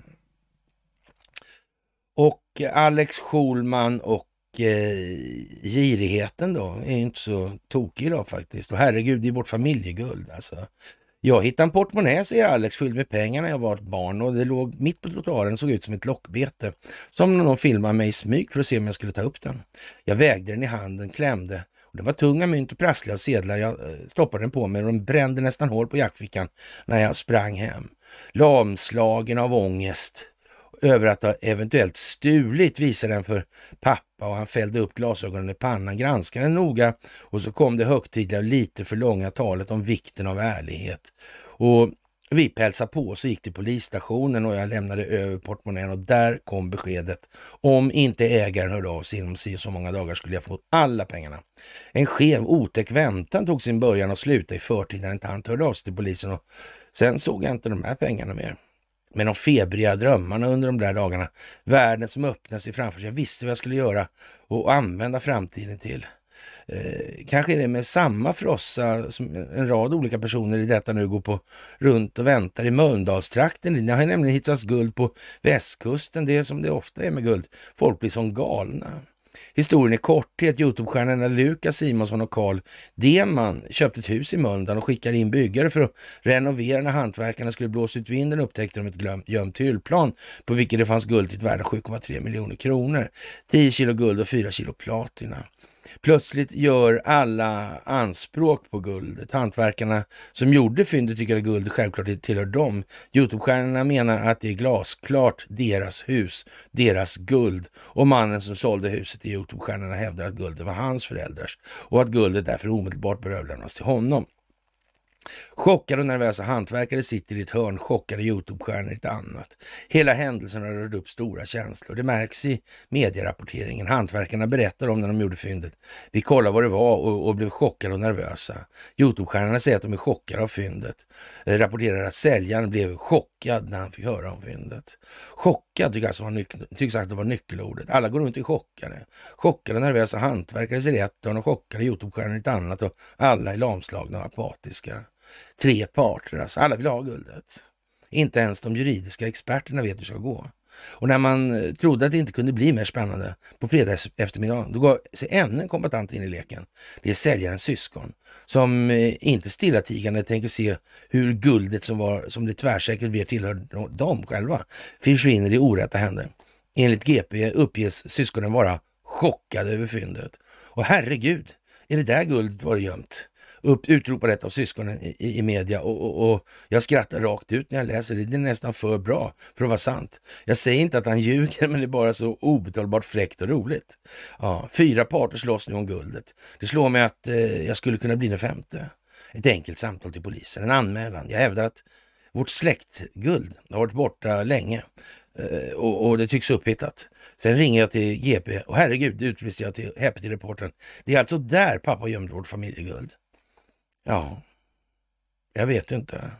Alex Schulman och eh, girigheten då är inte så tokig idag faktiskt. Och herregud, det är vårt familjeguld alltså. Jag hittade en portmonnä, säger Alex, fylld med pengar när jag var ett barn och det låg mitt på trottoaren såg ut som ett lockbete. Som när någon filmade mig i smyg för att se om jag skulle ta upp den. Jag vägde den i handen, klämde. Och det var tunga mynt och prassliga sedlar. Jag eh, stoppade den på mig och den brände nästan hål på jackfickan när jag sprang hem. Lamslagen av ångest över att ha eventuellt stulit visade den för pappa och han fällde upp glasögonen i pannan, granskade den noga och så kom det högtidliga och lite för långa talet om vikten av ärlighet. Och vi pälsade på och så gick till polisstationen och jag lämnade över portmonnän och där kom beskedet. Om inte ägaren hörde av sig inom si och så många dagar skulle jag få alla pengarna. En skev otäck väntan tog sin början och slutade i förtid när inte han hörde av sig till polisen och sen såg jag inte de här pengarna mer med de febriga drömmarna under de där dagarna. Världen som öppnade sig framför sig. Jag visste vad jag skulle göra och använda framtiden till. Eh, kanske är det med samma frossa som en rad olika personer i detta nu går på runt och väntar i Mölndalstrakten. Det har nämligen hittats guld på västkusten, det är som det ofta är med guld. Folk blir som galna historien i korthet. Youtube-stjärnorna Lukas Simonsson och Carl Denman köpte ett hus i Mölndal och skickade in byggare för att renovera. När hantverkarna skulle blåsa ut vinden upptäckte de ett glöm, gömt hyllplan på vilket det fanns guld till guldtryck värda 7,3 miljoner kronor. 10 kilo guld och 4 kilo platina. Plötsligt gör alla anspråk på guldet. Hantverkarna som gjorde fyndet tycker att guldet självklart tillhör dem. Youtube-stjärnorna menar att det är glasklart deras hus, deras guld. Och mannen som sålde huset till Youtube-stjärnorna hävdar att guldet var hans föräldrars och att guldet därför omedelbart bör överlämnas till honom. Chockade och nervösa hantverkare sitter i ett hörn, chockade Youtube-stjärnor i ett annat. Hela händelsen har rört upp stora känslor. Det märks i medierapporteringen. Hantverkarna berättar om när de gjorde fyndet. Vi kollade vad det var och, och blev chockade och nervösa. Youtube-stjärnorna säger att de är chockade av fyndet. Eh, rapporterar att säljaren blev chockad när han fick höra om fyndet. Chockad tycks alltså vara, tycks alltså nyckelordet. Alla går runt i chockade. Chockade och nervösa hantverkare ser ett hörn och chockade Youtube-stjärnor i ett annat och alla är lamslagna och apatiska tre parter. Alltså, alla vill ha guldet. Inte ens de juridiska experterna vet hur det ska gå. Och när man eh, trodde att det inte kunde bli mer spännande på fredag eftermiddagen, då gav sig ännu en kombatant in i leken. Det är säljarens syskon som eh, inte stillatigande tänker se hur guldet som, var, som det tvärsäkert vet tillhör dem själva försvinner i orätta händer. Enligt GP uppges syskonen vara chockade över fyndet. Och herregud, är det där guldet var gömt? upp, utropade ett av syskonen i, i media och, och, och, jag skrattar rakt ut när jag läser det. Det är nästan för bra för att vara sant. Jag säger inte att han ljuger, [LAUGHS] men det är bara så obetalbart fräckt och roligt. Ja, fyra parter slåss nu om guldet. Det slår mig att eh, jag skulle kunna bli den femte. Ett enkelt samtal till polisen, en anmälan. Jag hävdar att vårt släktguld har varit borta länge eh, och, och, det tycks upphittat. Sen ringer jag till GP och herregud, utbrister jag till Happy till reportern. Det är alltså där pappa gömde vårt familjeguld. Ja, jag vet inte.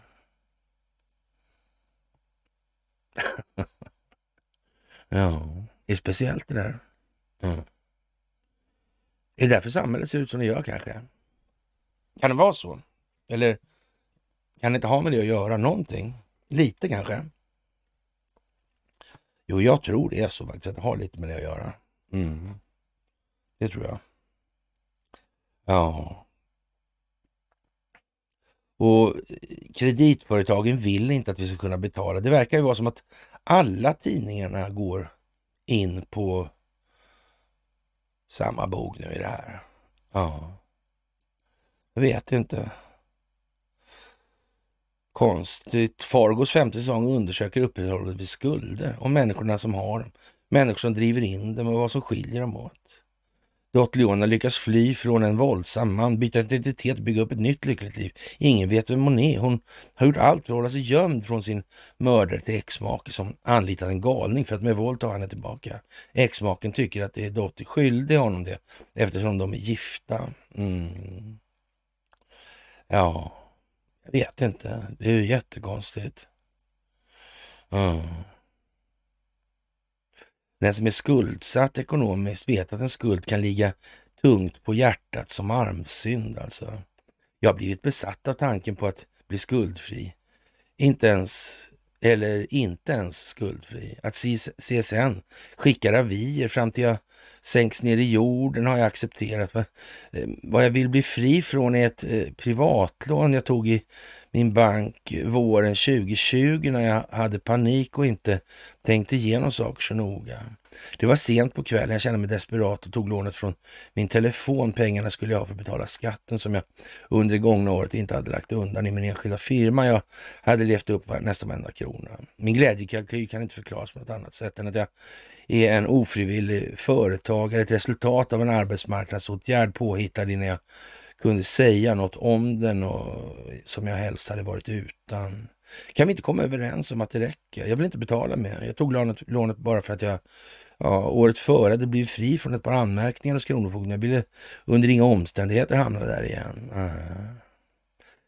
[LAUGHS] ja, det är speciellt det där. Mm. Är det därför samhället ser ut som det gör kanske? Kan det vara så? Eller kan det inte ha med det att göra någonting? Lite kanske? Jo, jag tror det är så faktiskt, att det har lite med det att göra. Mm. Det tror jag. Ja, och kreditföretagen vill inte att vi ska kunna betala. Det verkar ju vara som att alla tidningarna går in på samma bog nu i det här. Ja, jag vet inte. Konstigt. Fargos femte säsong undersöker uppehållet vid skulder och människorna som har dem. Människor som driver in dem och vad som skiljer dem åt. Dot Leona lyckas fly från en våldsam man, byta identitet och bygga upp ett nytt lyckligt liv. Ingen vet vem hon är. Hon har gjort allt för att hålla sig gömd från sin mördare till exmake som anlitat en galning för att med våld ta henne tillbaka. Exmaken tycker att det är Dottie skyldig honom det eftersom de är gifta. Mm. Ja, jag vet inte. Det är ju jättekonstigt. Mm. Den som är skuldsatt ekonomiskt vet att en skuld kan ligga tungt på hjärtat som armsynd alltså. Jag har blivit besatt av tanken på att bli skuldfri. Inte ens, eller inte ens skuldfri. Att CSN skickar avier fram till jag sänks ner i jorden har jag accepterat. Eh, vad jag vill bli fri från är ett eh, privatlån jag tog i min bank våren 2020 när jag hade panik och inte tänkte igenom saker så noga. Det var sent på kvällen, jag kände mig desperat och tog lånet från min telefon. Pengarna skulle jag ha för att betala skatten som jag under det gångna året inte hade lagt undan i min enskilda firma. Jag hade levt upp nästan varenda krona. Min glädjekalkyl kan inte förklaras på något annat sätt än att jag är en ofrivillig företagare, ett resultat av en arbetsmarknadsåtgärd påhittad innan jag kunde säga något om den och som jag helst hade varit utan. Kan vi inte komma överens om att det räcker? Jag vill inte betala mer. Jag tog lånet, lånet bara för att jag ja, året före hade blivit fri från ett par anmärkningar hos Kronofogden. Jag ville under inga omständigheter hamna där igen. Uh.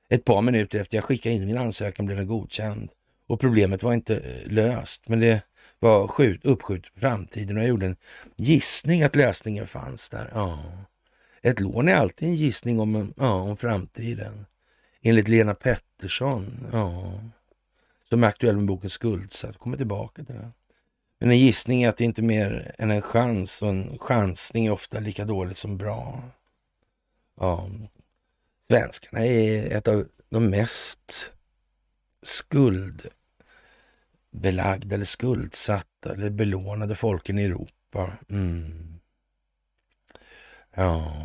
Ett par minuter efter jag skickade in min ansökan blev den godkänd och problemet var inte eh, löst. Men det var skjut, uppskjutet på framtiden och jag gjorde en gissning att lösningen fanns där. Ja. Ett lån är alltid en gissning om, en, ja, om framtiden. Enligt Lena Pettersson, ja. som är aktuell med boken Skuldsatt. kommer tillbaka till den. Men en gissning är att det inte är mer än en chans och en chansning är ofta lika dåligt som bra. Ja. Svenskarna är ett av de mest skuld belagda eller skuldsatta eller belånade folken i Europa. Mm. Ja.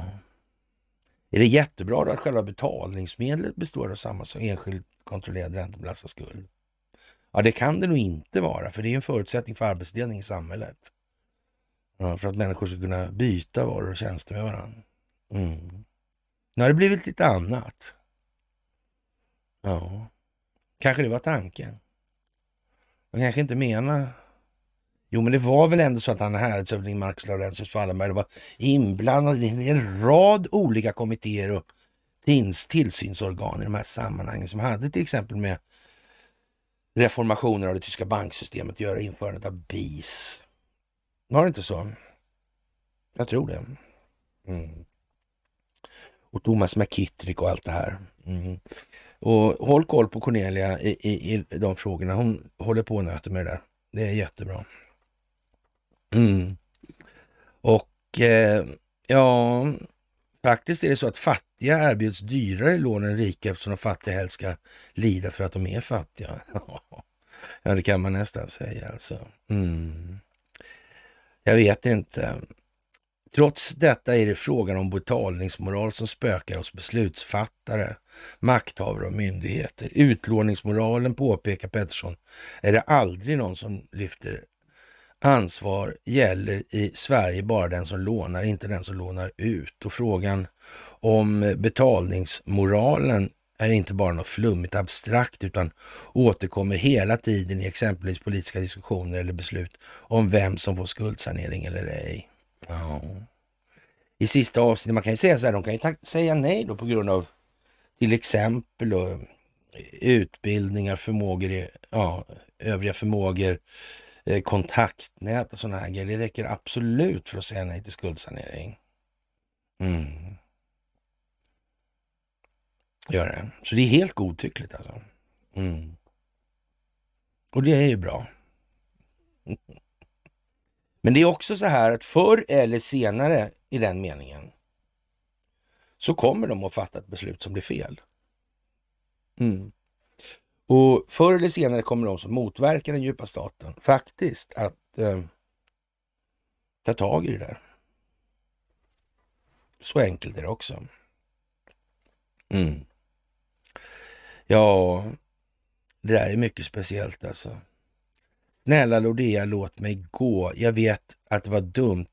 Är det jättebra då att själva betalningsmedlet består av samma som enskild kontrollerad räntebelastad skuld? Ja, det kan det nog inte vara, för det är en förutsättning för arbetsdelning i samhället. Ja, för att människor ska kunna byta varor och tjänster med varandra. Mm. Nu har det blivit lite annat. Ja, kanske det var tanken. Han kanske inte menar... Jo, men det var väl ändå så att han häradshövding Marcus Laurentius Wallenberg var inblandad i en rad olika kommittéer och tillsynsorgan i de här sammanhangen som hade till exempel med reformationer av det tyska banksystemet att göra, införandet av BIS. Var det inte så? Jag tror det. Mm. Och Thomas McKittrick och allt det här. Mm. Och håll koll på Cornelia i, i, i de frågorna. Hon håller på och nöter med det där. Det är jättebra. Mm. Och eh, ja, faktiskt är det så att fattiga erbjuds dyrare lån än rika eftersom de fattiga helst ska lida för att de är fattiga. [LAUGHS] ja, det kan man nästan säga alltså. Mm. Jag vet inte. Trots detta är det frågan om betalningsmoral som spökar hos beslutsfattare, makthavare och myndigheter. Utlåningsmoralen, påpekar Pettersson, är det aldrig någon som lyfter. Ansvar gäller i Sverige bara den som lånar, inte den som lånar ut. Och frågan om betalningsmoralen är inte bara något flummigt abstrakt utan återkommer hela tiden i exempelvis politiska diskussioner eller beslut om vem som får skuldsanering eller ej. Ja. I sista avsnittet, man kan ju säga så här, de kan ju säga nej då på grund av till exempel då, eh, utbildningar, förmågor, ja, övriga förmågor, eh, kontaktnät och sådana här grejer. Det räcker absolut för att säga nej till skuldsanering. Mm. Gör det. Så det är helt godtyckligt alltså. Mm. Och det är ju bra. Men det är också så här att förr eller senare i den meningen så kommer de att fatta ett beslut som blir fel. Mm. Och förr eller senare kommer de som motverkar den djupa staten faktiskt att eh, ta tag i det där. Så enkelt är det också. Mm. Ja, det där är mycket speciellt alltså. Snälla Lordea, låt mig gå. Jag vet att det var dumt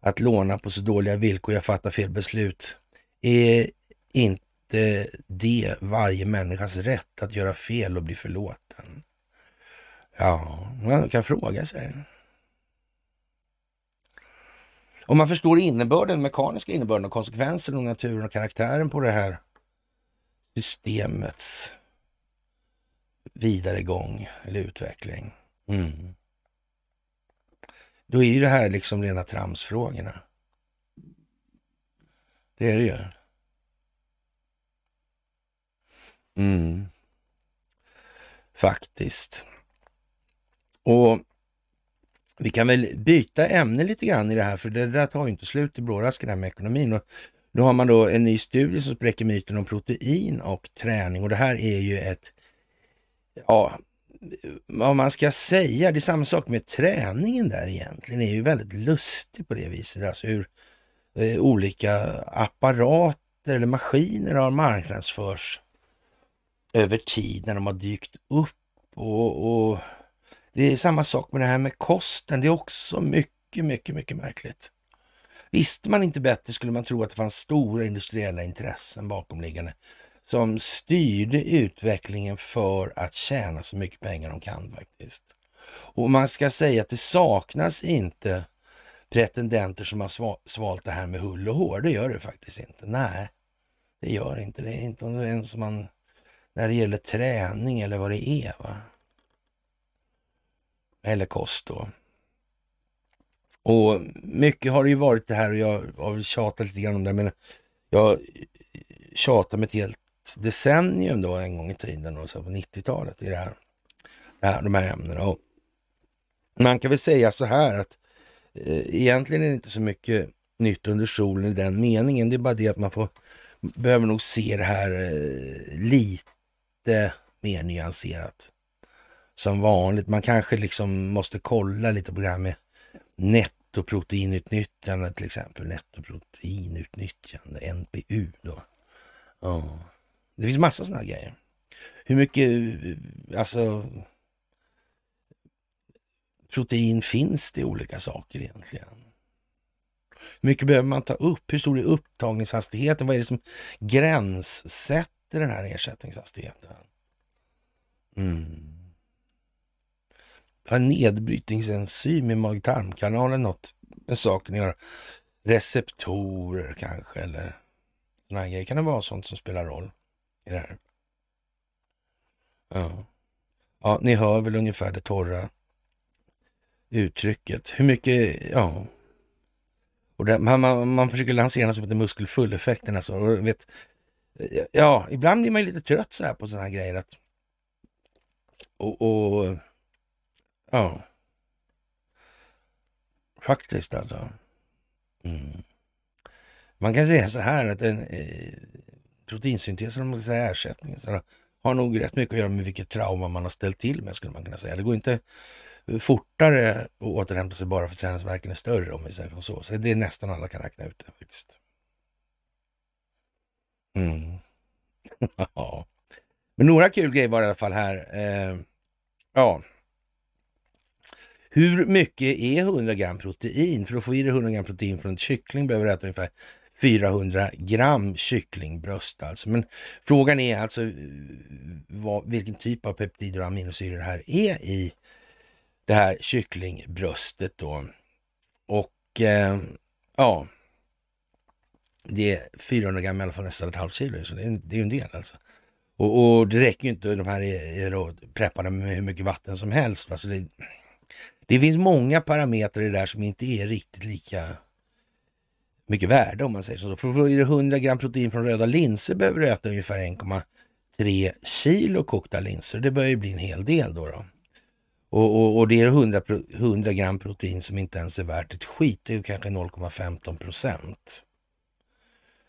att låna på så dåliga villkor. Jag fattar fel beslut. Är inte det varje människas rätt att göra fel och bli förlåten? Ja, man kan fråga sig. Om man förstår innebörden, mekaniska innebörden och konsekvensen och naturen och karaktären på det här systemets vidare gång eller utveckling. Mm. Då är ju det här liksom rena tramsfrågorna. Det är det ju. Mm. Faktiskt. Och vi kan väl byta ämne lite grann i det här, för det där tar ju inte slut i brådrasken här med ekonomin. Och nu har man då en ny studie som spräcker myten om protein och träning och det här är ju ett, ja, vad man ska säga, det är samma sak med träningen där egentligen, det är ju väldigt lustig på det viset. Alltså hur eh, olika apparater eller maskiner har marknadsförs över tid när de har dykt upp. Och, och, Det är samma sak med det här med kosten, det är också mycket, mycket, mycket märkligt. Visste man inte bättre skulle man tro att det fanns stora industriella intressen bakomliggande som styrde utvecklingen för att tjäna så mycket pengar de kan faktiskt. Och man ska säga att det saknas inte pretendenter som har svalt det här med hull och hår. Det gör det faktiskt inte. Nej, det gör inte det. Är inte ens man, när det gäller träning eller vad det är. Va? Eller kost då. Och mycket har det ju varit det här och jag har väl tjatat lite grann om det, men jag tjatar med ett helt decennium då en gång i tiden, och så på 90-talet, i det här, det här, de här ämnena. Och man kan väl säga så här att eh, egentligen är det inte så mycket nytt under solen i den meningen. Det är bara det att man får, behöver nog se det här eh, lite mer nyanserat. Som vanligt. Man kanske liksom måste kolla lite på det här med nettoproteinutnyttjande till exempel. Nettoproteinutnyttjande, NPU då. Ja. Det finns massa sådana grejer. Hur mycket alltså, protein finns det i olika saker egentligen? Hur mycket behöver man ta upp? Hur stor är upptagningshastigheten? Vad är det som gränssätter den här ersättningshastigheten? Mm. Har nedbrytningsenzym i mag-tarmkanalen något med saken att göra? Receptorer kanske eller sådana grejer. Kan det vara sånt som spelar roll? i det här. Ja. ja, ni hör väl ungefär det torra uttrycket. Hur mycket, ja. Och det, man, man, man försöker lansera något som heter muskelfull-effekten. Alltså, ja, ibland blir man lite trött så här på sådana här grejer. Att, och, och ja, faktiskt alltså. Mm. Man kan säga så här att en, eh, proteinsyntesen, om man ska säga ersättningen, så har nog rätt mycket att göra med vilket trauma man har ställt till med, skulle man kunna säga. Det går inte fortare att återhämta sig bara för träningsverken är större, om vi säger så. Så det är nästan alla kan räkna ut det faktiskt. Mm. [LAUGHS] ja. Men några kul grejer var det i alla fall här. Eh, ja. Hur mycket är 100 gram protein? För att få i dig 100 gram protein från en kyckling behöver du äta ungefär 400 gram kycklingbröst alltså. Men frågan är alltså eh, vad, vilken typ av peptider och aminosyror det här är i det här kycklingbröstet då. Och eh, ja, det är 400 gram, i alla fall nästan ett halvt kilo, så det är, ju en del alltså. Och, och, det räcker ju inte, de här är, är preppade med hur mycket vatten som helst. Alltså det, det finns många parametrar i det där som inte är riktigt lika mycket värde om man säger så. För är det 100 gram protein från röda linser behöver du äta ungefär 1,3 kilo kokta linser. Det börjar ju bli en hel del då. då. Och, och, och, det är 100, 100 gram protein som inte ens är värt ett skit. Det är kanske 0,15 procent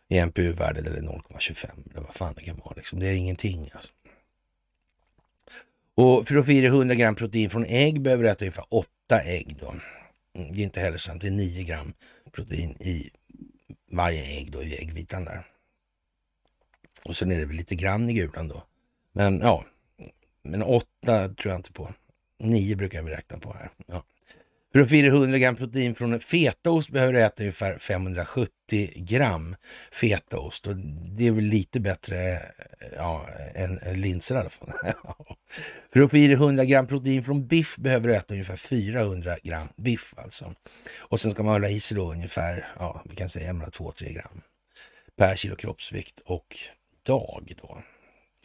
i NPU-värdet eller 0,25 eller vad fan det kan vara. Liksom. Det är ingenting alltså. Och för att fira 100 gram protein från ägg behöver du äta ungefär 8 ägg då. Mm, det är inte heller sant. Det är 9 gram protein i varje ägg då i äggvitan där. Och sen är det väl lite grann i gulan då. Men ja, men åtta tror jag inte på. Nio brukar vi räkna på här. Ja. För att fira 100 gram protein från en fetaost behöver du äta ungefär 570 gram fetaost. Och det är väl lite bättre eh, ja, än linser i alla fall. [LAUGHS] För att fira 100 gram protein från biff behöver du äta ungefär 400 gram biff alltså. Och sen ska man hålla i sig då ungefär, ja, vi kan säga 2-3 gram per kilo kroppsvikt och dag då.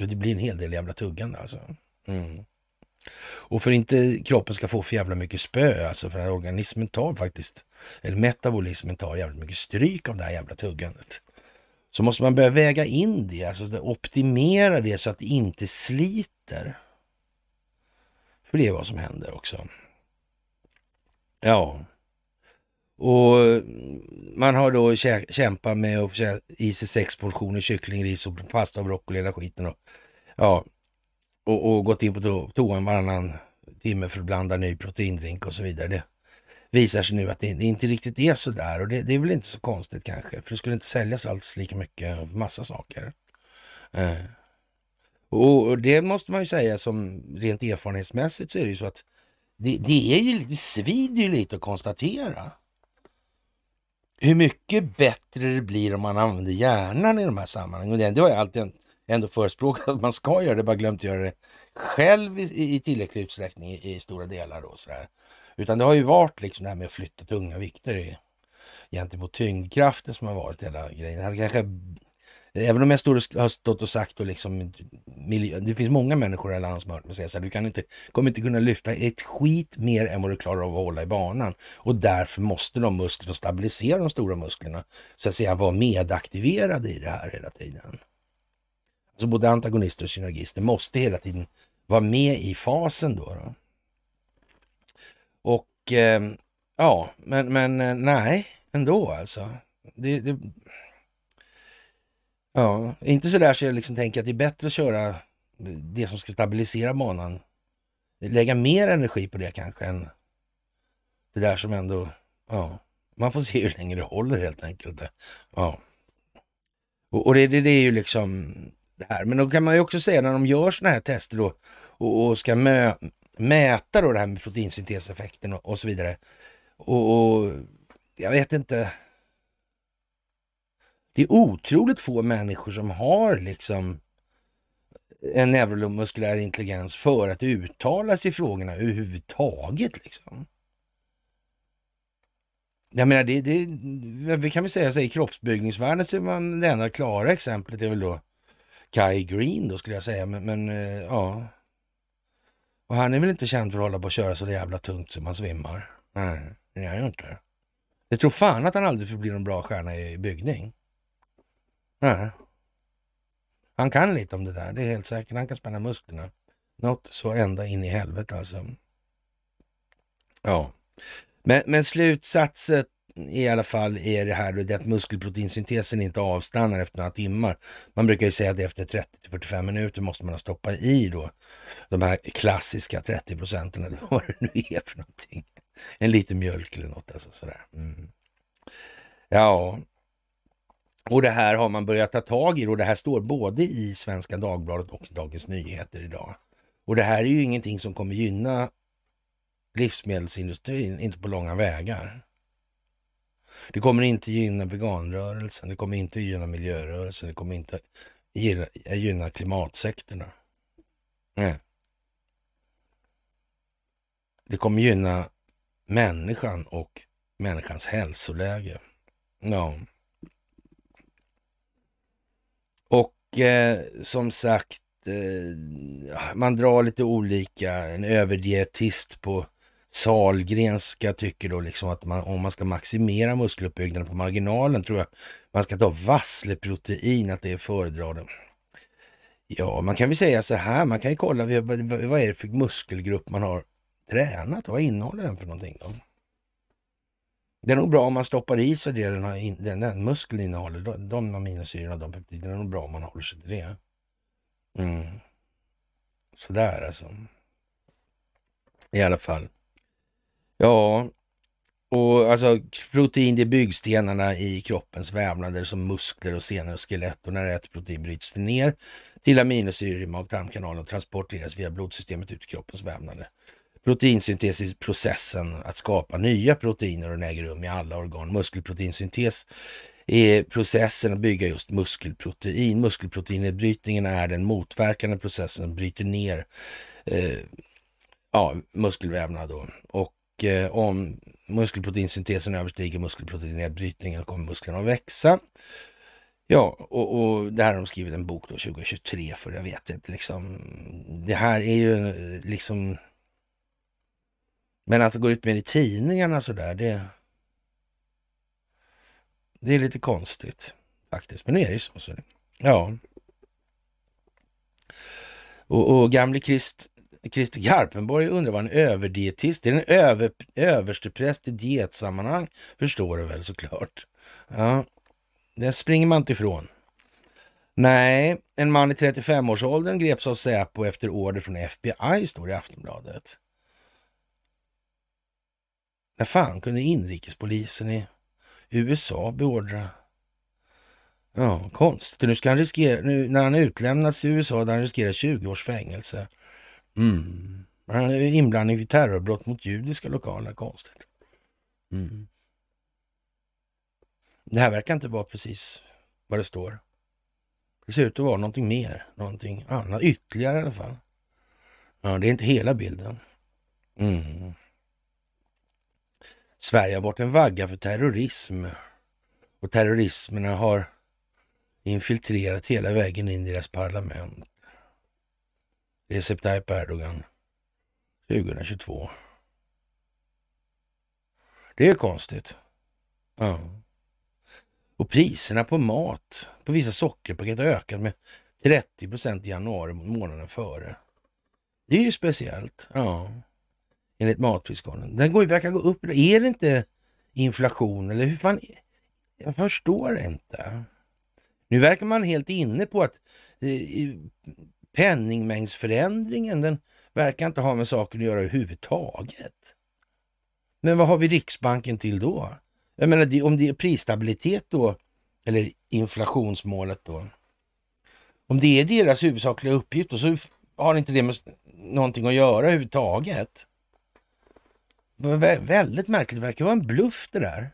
Och det blir en hel del jävla tuggande alltså. Mm. Och för inte kroppen ska få för jävla mycket spö, alltså för den här organismen tar faktiskt, eller metabolismen tar jävligt mycket stryk av det här jävla tuggandet. Så måste man börja väga in det, alltså optimera det så att det inte sliter. För det är vad som händer också. Ja. Och man har då kämpat med att få i sig sex portioner kyckling, ris och pasta och broccoli, hela skiten. Och, ja, och, och gått in på to toan varannan timme för att blanda ny proteindrink och så vidare. Det visar sig nu att det inte riktigt är så där och det, det, är väl inte så konstigt kanske, för det skulle inte säljas alls lika mycket, massa saker. Eh. Och det måste man ju säga som rent erfarenhetsmässigt så är det ju så att det, det är ju, det svider ju lite att konstatera hur mycket bättre det blir om man använder hjärnan i de här sammanhangen. Det har jag alltid ändå förespråkat att man ska göra det, bara glömt att göra det själv i, i tillräcklig utsträckning i, i stora delar. Då, sådär. Utan det har ju varit liksom det här med att flytta tunga vikter i, gentemot tyngdkraften som har varit hela grejen. Det kanske, även om jag stod har stått och sagt och liksom, det finns många människor i här landet som har hört mig säga så här, du kan inte, kommer inte kunna lyfta ett skit mer än vad du klarar av att hålla i banan. Och därför måste de musklerna stabilisera de stora musklerna, så att säga vara medaktiverade i det här hela tiden. Alltså både antagonister och synergister måste hela tiden vara med i fasen då. då. Och eh, ja, men, men eh, nej, ändå alltså. Det, det, ja, inte så där så jag liksom tänker att det är bättre att köra det som ska stabilisera banan. Lägga mer energi på det kanske än det där som ändå, ja, man får se hur länge det håller helt enkelt. Ja. Och, och det, det, det är ju liksom det här. Men då kan man ju också säga när de gör sådana här tester då och, och ska mö, mäta då det här med proteinsynteseffekten och, och så vidare. Och, och, jag vet inte. Det är otroligt få människor som har liksom en neuromuskulär intelligens för att uttala sig i frågorna överhuvudtaget. Liksom. Jag menar, det, det, vi kan väl säga så i kroppsbyggningsvärlden så är man det enda klara exemplet är väl då Kai Green då skulle jag säga. Men, men eh, ja. Och han är väl inte känd för att hålla på och köra så jävla tungt som man svimmar. Nej, det gör inte. Jag tror fan att han aldrig får bli någon bra stjärna i byggning. Nej. Han kan lite om det där, det är helt säkert. Han kan spänna musklerna. Något så ända in i helvete alltså. Ja. Men, men slutsatsen i alla fall är det här det att muskelproteinsyntesen inte avstannar efter några timmar. Man brukar ju säga att efter 30-45 minuter måste man stoppa i då de här klassiska 30 procenten eller vad det nu är för någonting. En liten mjölk eller något alltså sådär. Mm. Ja, och det här har man börjat ta tag i och det här står både i Svenska Dagbladet och Dagens Nyheter idag. Och det här är ju ingenting som kommer gynna livsmedelsindustrin, inte på långa vägar. Det kommer inte gynna veganrörelsen, det kommer inte gynna miljörörelsen, det kommer inte gynna, gynna klimatsektorna. Nej. Det kommer gynna människan och människans hälsoläge. Ja. Och eh, som sagt, eh, man drar lite olika, en överdietist på Salgrenska tycker då liksom att man, om man ska maximera muskeluppbyggnaden på marginalen tror jag man ska ta vassleprotein, att det är föredraget. Ja, man kan väl säga så här, man kan ju kolla vad är det för muskelgrupp man har tränat och vad innehåller den för någonting då? Det är nog bra om man stoppar i sig det den, har in, den, den muskeln innehåller, de, aminosyrorna och de peptiderna, det är nog bra om man håller sig till det. Mm. Sådär alltså. I alla fall. Ja, och alltså protein det är byggstenarna i kroppens vävnader som muskler och senor och skelett och när ett protein bryts det ner till aminosyror i mag-tarmkanalen och transporteras via blodsystemet ut i kroppens vävnader. Proteinsyntes är processen att skapa nya proteiner och den äger rum i alla organ. Muskelproteinsyntes är processen att bygga just muskelprotein. Muskelproteinnedbrytningen är den motverkande processen som bryter ner eh, ja, muskelvävnad och eh, om muskelproteinsyntesen överstiger muskelproteinnedbrytningen kommer musklerna att växa. Ja, och, och, det här har de skrivit en bok då 2023 för, jag vet inte liksom. Det här är ju eh, liksom... Men att det går ut med i tidningarna så där det... Det är lite konstigt faktiskt, men nu är det ju så. så. Ja. Och, och gamle Krist Christer Garpenborg undrar vad en överdietist är. Det är En över, överstepräst i dietsammanhang förstår du väl såklart. Ja, det springer man inte ifrån. Nej, en man i 35-årsåldern greps av Säpo efter order från FBI, står det i Aftonbladet. När fan kunde inrikespolisen i USA beordra? Ja, konstigt. Nu ska han riskera, nu när han utlämnats i USA, där han riskerar 20 års fängelse. Mm. Han eh, är inblandad vid terrorbrott mot judiska lokaler, konstigt. Mm. mm. Det här verkar inte vara precis vad det står. Det ser ut att vara någonting mer, någonting annat, ytterligare i alla fall. Ja, det är inte hela bilden. Mm. Sverige har varit en vagga för terrorism och terroristerna har infiltrerat hela vägen in i deras parlament. Recep Tayyip Erdogan 2022. Det är konstigt. Ja. Och priserna på mat på vissa sockerpaket har ökat med 30 procent i januari månaden före. Det är ju speciellt. Ja. Enligt matpriskollen. Den går, verkar gå upp. Är det inte inflation eller hur fan? Jag förstår inte. Nu verkar man helt inne på att eh, Penningmängdsförändringen, den verkar inte ha med saken att göra överhuvudtaget. Men vad har vi Riksbanken till då? Jag menar, om det är prisstabilitet då, eller inflationsmålet då. Om det är deras huvudsakliga uppgift då, så har inte det med någonting att göra överhuvudtaget. Väldigt märkligt, det verkar vara en bluff det där.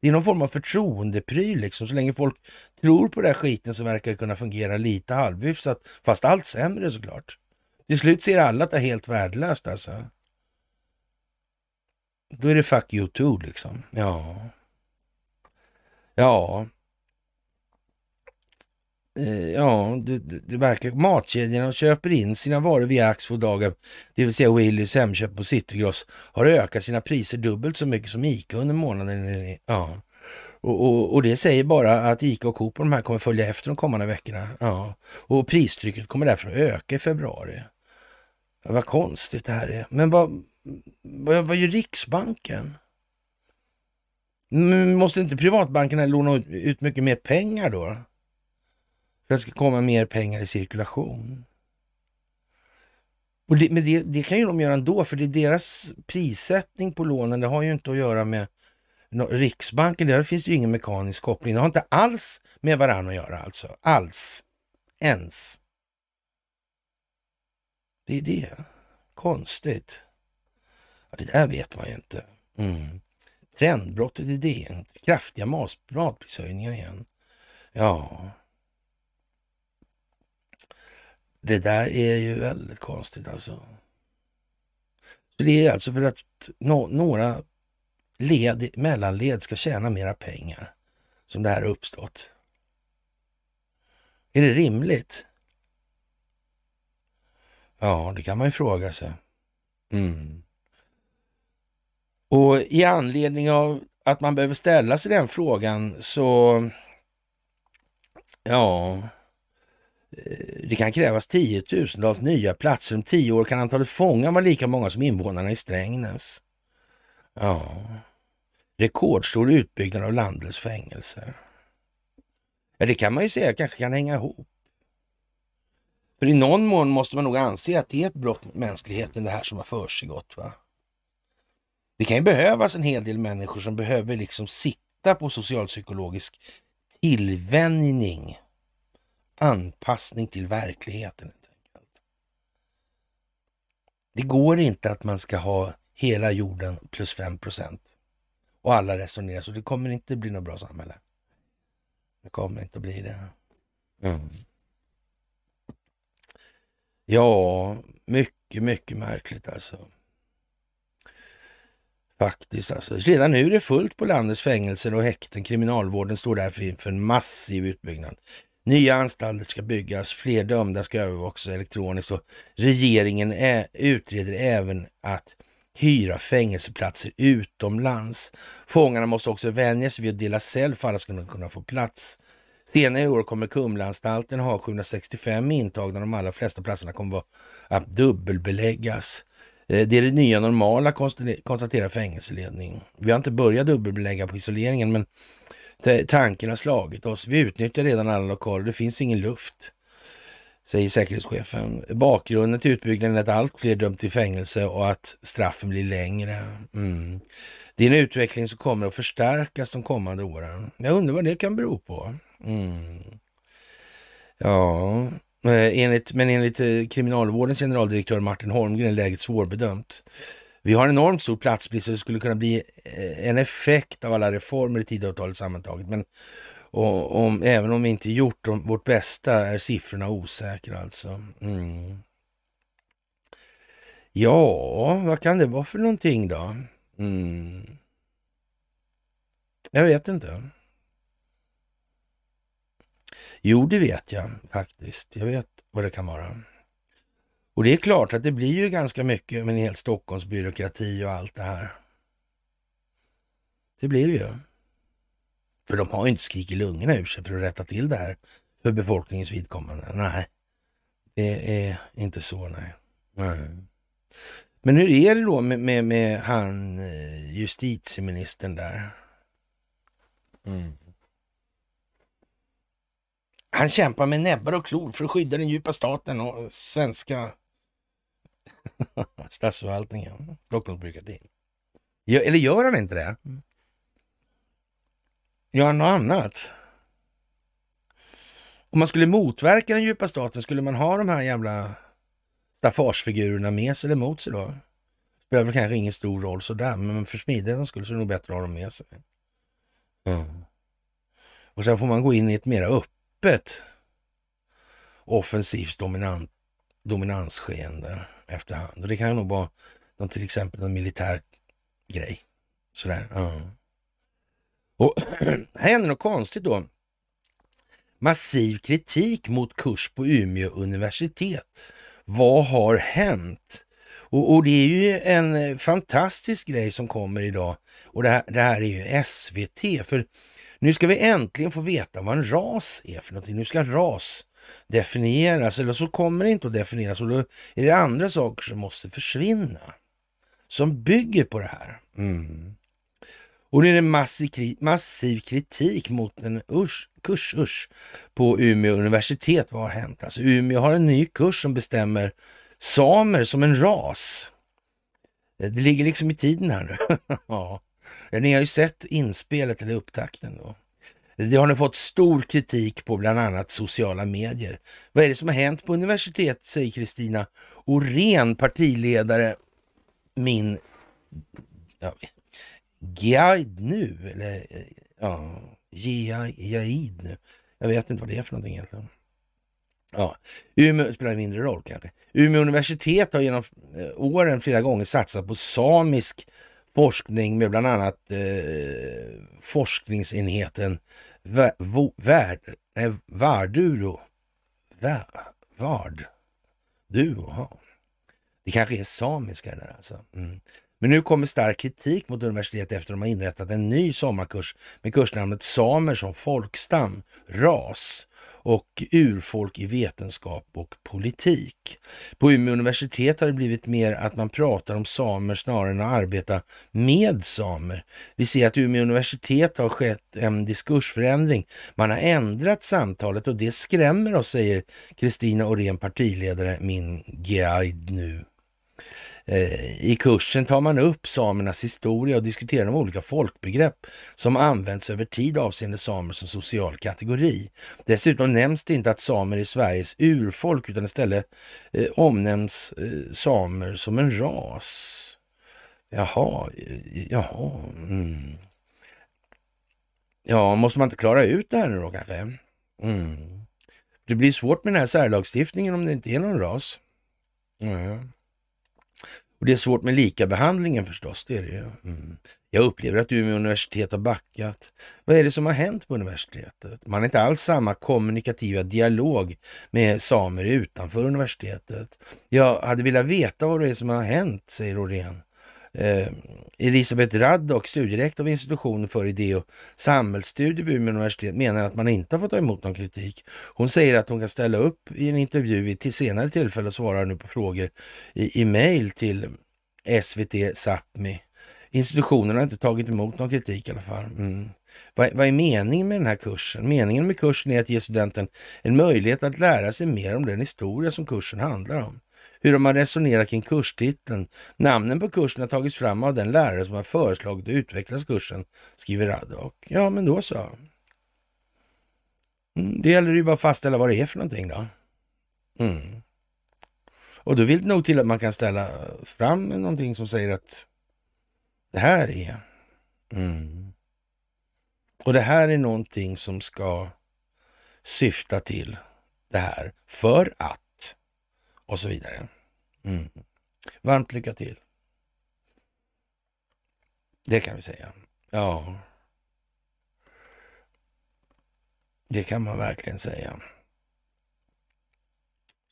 Det är någon form av förtroendepryl liksom. Så länge folk tror på den här skiten så verkar det kunna fungera lite halvhyfsat, fast allt sämre såklart. Till slut ser alla att det är helt värdelöst alltså. Då är det fuck you too liksom. Ja. Ja, Eh, ja, det, det verkar matkedjorna köper in sina varor via Axfood Dagab, det vill säga Willys, Hemköp och Citygross, har ökat sina priser dubbelt så mycket som ICA under månaden. Ja. Och, och, och, det säger bara att ICA och Coop och de här kommer följa efter de kommande veckorna. Ja. Och pristrycket kommer därför att öka i februari. Ja, vad konstigt det här är. Men vad, vad, vad gör Riksbanken? måste inte privatbankerna låna ut mycket mer pengar då? För att det ska komma mer pengar i cirkulation. Och det, men det, det, kan ju de göra ändå, för det är deras prissättning på lånen, det har ju inte att göra med Riksbanken, där finns det ju ingen mekanisk koppling. Det har inte alls med varandra att göra alltså. Alls. Ens. Det är det. Konstigt. Ja, det där vet man ju inte. Mm. Trendbrottet i DN. Kraftiga matprishöjningar igen. Ja, det där är ju väldigt konstigt alltså. det är alltså för att no några led, mellanled ska tjäna mera pengar som det här har uppstått. Är det rimligt? Ja, det kan man ju fråga sig. Mm. Och i anledning av att man behöver ställa sig den frågan så, ja, det kan krävas tiotusentals nya platser. Om tio år kan antalet fångar vara lika många som invånarna i Strängnäs. Ja, rekordstor utbyggnad av landets fängelser. Ja, det kan man ju säga kanske kan hänga ihop. För i någon mån måste man nog anse att det är ett brott mot mänskligheten det här som har försiggått. Va? Det kan ju behövas en hel del människor som behöver liksom sitta på socialpsykologisk tillvänjning anpassning till verkligheten. Det går inte att man ska ha hela jorden plus 5 procent och alla resonerar så. Det kommer inte bli något bra samhälle. Det kommer inte att bli det. Mm. Ja, mycket, mycket märkligt alltså. Faktiskt alltså. Redan nu är det fullt på landets fängelser och häkten. Kriminalvården står därför inför en massiv utbyggnad. Nya anstalter ska byggas, fler dömda ska övervakas elektroniskt och regeringen utreder även att hyra fängelseplatser utomlands. Fångarna måste också vänja sig vid att dela cell för alla ska kunna få plats. Senare i år kommer Kumlaanstalten ha 765 intagna. och De allra flesta platserna kommer att dubbelbeläggas. Eh, det är det nya normala, konstaterar fängelseledning. Vi har inte börjat dubbelbelägga på isoleringen, men Tanken har slagit oss. Vi utnyttjar redan alla lokaler. Det finns ingen luft, säger säkerhetschefen. Bakgrunden till utbyggnaden är att allt fler döms till fängelse och att straffen blir längre. Mm. Det är en utveckling som kommer att förstärkas de kommande åren. Jag undrar vad det kan bero på. Mm. Ja, enligt, men enligt eh, kriminalvårdens generaldirektör Martin Holmgren är läget svårbedömt. Vi har enormt stor platsbrist så det skulle kunna bli eh, en effekt av alla reformer i Tidöavtalet sammantaget. Men och, om, även om vi inte gjort de, vårt bästa är siffrorna osäkra alltså. Mm. Ja, vad kan det vara för någonting då? Mm. Jag vet inte. Jo, det vet jag faktiskt. Jag vet vad det kan vara. Och det är klart att det blir ju ganska mycket med en hel Stockholmsbyråkrati och allt det här. Det blir det ju. För de har ju inte skrik i lungorna ur sig för att rätta till det här för befolkningens vidkommande. Nej, det är inte så. Nej. nej. Men hur är det då med, med, med han eh, justitieministern där? Mm. Han kämpar med näbbar och klor för att skydda den djupa staten och svenska [LAUGHS] Statsförvaltningen, Stockholms Eller gör han inte det? Mm. Gör han något annat? Om man skulle motverka den djupa staten, skulle man ha de här jävla staffagefigurerna med sig eller mot sig då? Spelar väl kanske ingen stor roll sådär, men för smidighetens skull så är det nog bättre att ha dem med sig. Mm. Och sen får man gå in i ett mera öppet offensivt dominant, dominansskeende efterhand. Och det kan nog vara någon, till exempel en militär grej. Sådär. Ja. Och [CLEARS THROAT] här händer något konstigt då. Massiv kritik mot kurs på Umeå universitet. Vad har hänt? Och, och, det är ju en fantastisk grej som kommer idag. Och det här, det här är ju SVT. För nu ska vi äntligen få veta vad en ras är för någonting. Nu ska ras definieras eller så kommer det inte att definieras och då är det andra saker som måste försvinna. Som bygger på det här. Mm. Och det är en massiv, massiv kritik mot en usch, kurs usch, på Umeå universitet. Vad har hänt? Alltså, Umeå har en ny kurs som bestämmer samer som en ras. Det ligger liksom i tiden här nu. [LAUGHS] ja. Ni har ju sett inspelet eller upptakten då. Det har nu fått stor kritik på bland annat sociala medier. Vad är det som har hänt på universitet, säger Kristina Orén, partiledare, min ja, guide nu, eller ja, Jaid nu. Jag vet inte vad det är för någonting egentligen. Ja, Umeå spelar mindre roll kanske. Umeå universitet har genom eh, åren flera gånger satsat på samisk forskning med bland annat eh, forskningsenheten vä, vo, värd, nej, Varduro. vard. Du, aha. Det kanske är samiska det där alltså. Mm. Men nu kommer stark kritik mot universitetet efter att de har inrättat en ny sommarkurs med kursnamnet Samer som folkstam, ras och urfolk i vetenskap och politik. På Umeå universitet har det blivit mer att man pratar om samer snarare än att arbeta med samer. Vi ser att Umeå universitet har skett en diskursförändring. Man har ändrat samtalet och det skrämmer oss, säger Kristina Orén, partiledare, min guide nu. Eh, I kursen tar man upp samernas historia och diskuterar de olika folkbegrepp som används över tid avseende samer som social kategori. Dessutom nämns det inte att samer är Sveriges urfolk utan istället eh, omnämns eh, samer som en ras. Jaha, eh, jaha. Mm. Ja, måste man inte klara ut det här nu då kanske? Mm. Det blir svårt med den här särlagstiftningen om det inte är någon ras. Mm. Och det är svårt med likabehandlingen förstås, det är det ju. Mm. Jag upplever att Umeå universitet har backat. Vad är det som har hänt på universitetet? Man har inte alls samma kommunikativa dialog med samer utanför universitetet. Jag hade velat veta vad det är som har hänt, säger Orén. Eh, Elisabeth Raddock, studierektor vid institutionen för idé och samhällsstudier vid Umeå universitet, menar att man inte har fått ta emot någon kritik. Hon säger att hon kan ställa upp i en intervju vid till senare tillfälle och svarar nu på frågor i, i mejl till SVT Sápmi. Institutionen har inte tagit emot någon kritik i alla fall. Mm. Vad, vad, är meningen med den här kursen? Meningen med kursen är att ge studenten en möjlighet att lära sig mer om den historia som kursen handlar om hur de har resonerat kring kurstiteln. Namnen på kursen har tagits fram av den lärare som har föreslagit och utvecklat kursen, skriver Radok. Ja, men då så. Mm, det gäller ju bara att fastställa vad det är för någonting då. Mm. Och då vill det nog till att man kan ställa fram någonting som säger att det här är... Mm. Och det här är någonting som ska syfta till det här för att och så vidare. Mm. Varmt lycka till. Det kan vi säga. Ja. Det kan man verkligen säga.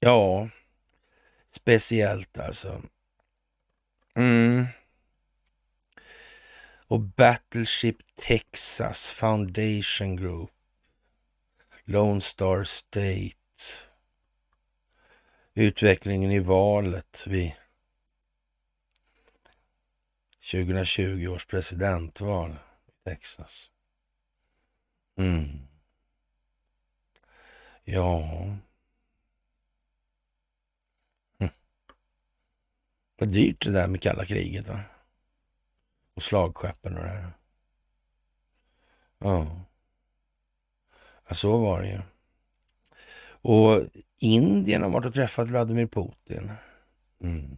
Ja, speciellt alltså. Mm. Och Battleship Texas Foundation Group. Lone Star State utvecklingen i valet vid 2020 års presidentval i Texas. Mm. Ja... Hm. Vad dyrt det där med kalla kriget va? Och slagskeppen och det här. Ja. ja så var det ju. Och Indien har varit och träffat Vladimir Putin. Mm.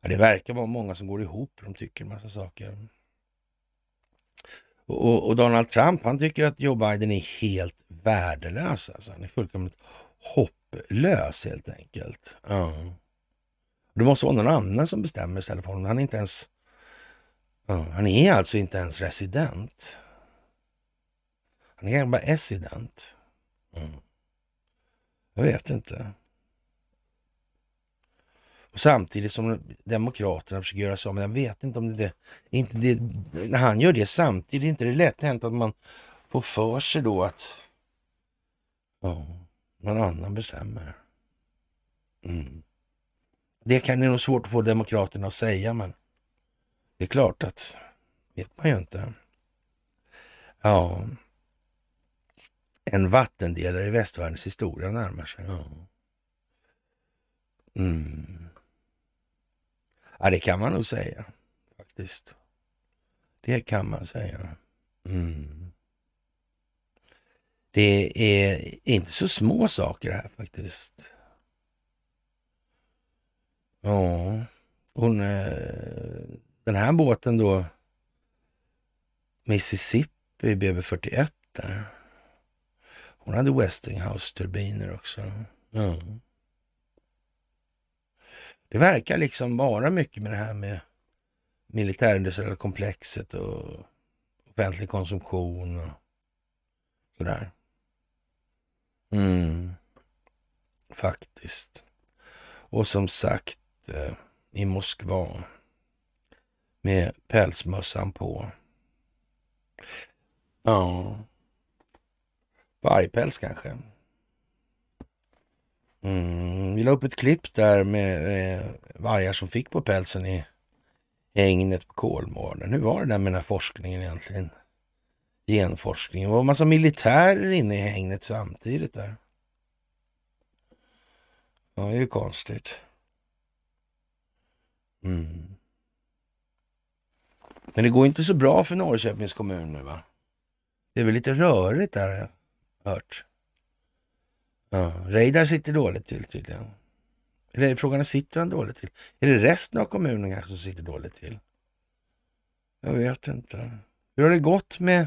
Ja, det verkar vara många som går ihop, de tycker en massa saker. Och, och, Donald Trump, han tycker att Joe Biden är helt värdelös. Alltså, han är fullkomligt hopplös helt enkelt. Ja. Det måste vara någon annan som bestämmer istället för honom. Han är inte ens... Ja, han är alltså inte ens resident. Han är bara resident. Mm. Jag vet inte. Och samtidigt som Demokraterna försöker göra sig av med Jag vet inte om det är inte det. När han gör det samtidigt, inte det är lätt hänt att man får för sig då att ja, någon annan bestämmer. Mm. Det kan det nog svårt att få Demokraterna att säga, men det är klart att vet man ju inte. Ja en vattendelare i västvärldens historia närmar sig. Mm. ja, det kan man nog säga faktiskt. Det kan man säga. Mm. Det är inte så små saker här faktiskt. Ja, hon, eh, den här båten då, Mississippi BB41 där. Hon hade Westinghouse-turbiner också. Ja. Det verkar liksom vara mycket med det här med militärindustriella komplexet och offentlig konsumtion och sådär. Mm. Faktiskt. Och som sagt, eh, i Moskva med pälsmössan på. Ja, Vargpäls kanske. Mm. Vi la upp ett klipp där med eh, vargar som fick på pälsen i hängnet på Kolmården. Hur var det där med den här forskningen egentligen? Genforskningen. Det var en massa militärer inne i hängnet samtidigt där. Ja, det är ju konstigt. Mm. Men det går inte så bra för Norrköpings kommun nu va? Det är väl lite rörigt där hört. Ja, Reidar sitter dåligt till tydligen. Eller är sitter han dåligt till? Är det resten av kommunen kanske som sitter dåligt till? Jag vet inte. Hur har det gått med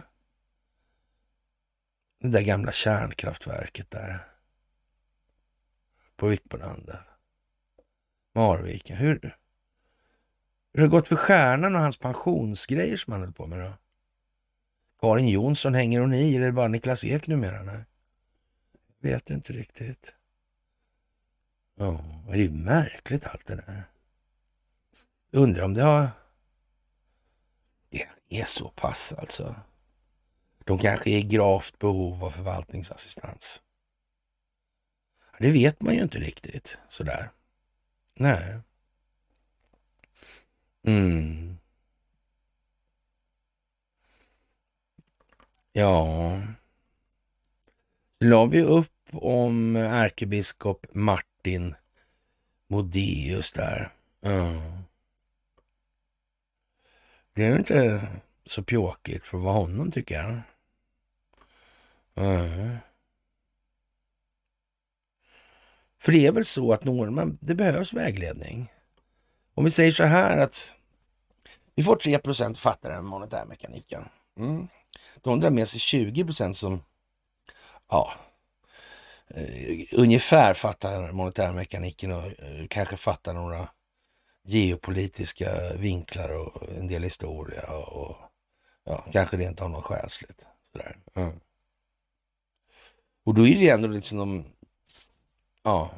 det där gamla kärnkraftverket där? På Vikbolandet. Marviken. Hur, hur har det gått för Stjärnan och hans pensionsgrejer som han höll på med då? Karin Jonsson, hänger hon i? Eller är det bara Niklas Ek numera? Nej. Vet inte riktigt. Ja, det är märkligt allt det där. Undrar om det har... Det är så pass alltså. De kanske är i gravt behov av förvaltningsassistans. Det vet man ju inte riktigt sådär. Nej. Mm. Ja. Så la vi upp om ärkebiskop Martin Modius där. Ja. Det är inte så pjåkigt för att vara honom tycker jag. Ja. För det är väl så att norrmän, det behövs vägledning. Om vi säger så här att vi får 3 fattare den monetärmekaniken. Mm de drar med sig 20 procent som, ja, eh, ungefär fattar monetärmekaniken och eh, kanske fattar några geopolitiska vinklar och en del historia och ja, kanske rent av något själsligt. Sådär. Mm. Och då är det ändå liksom de ja,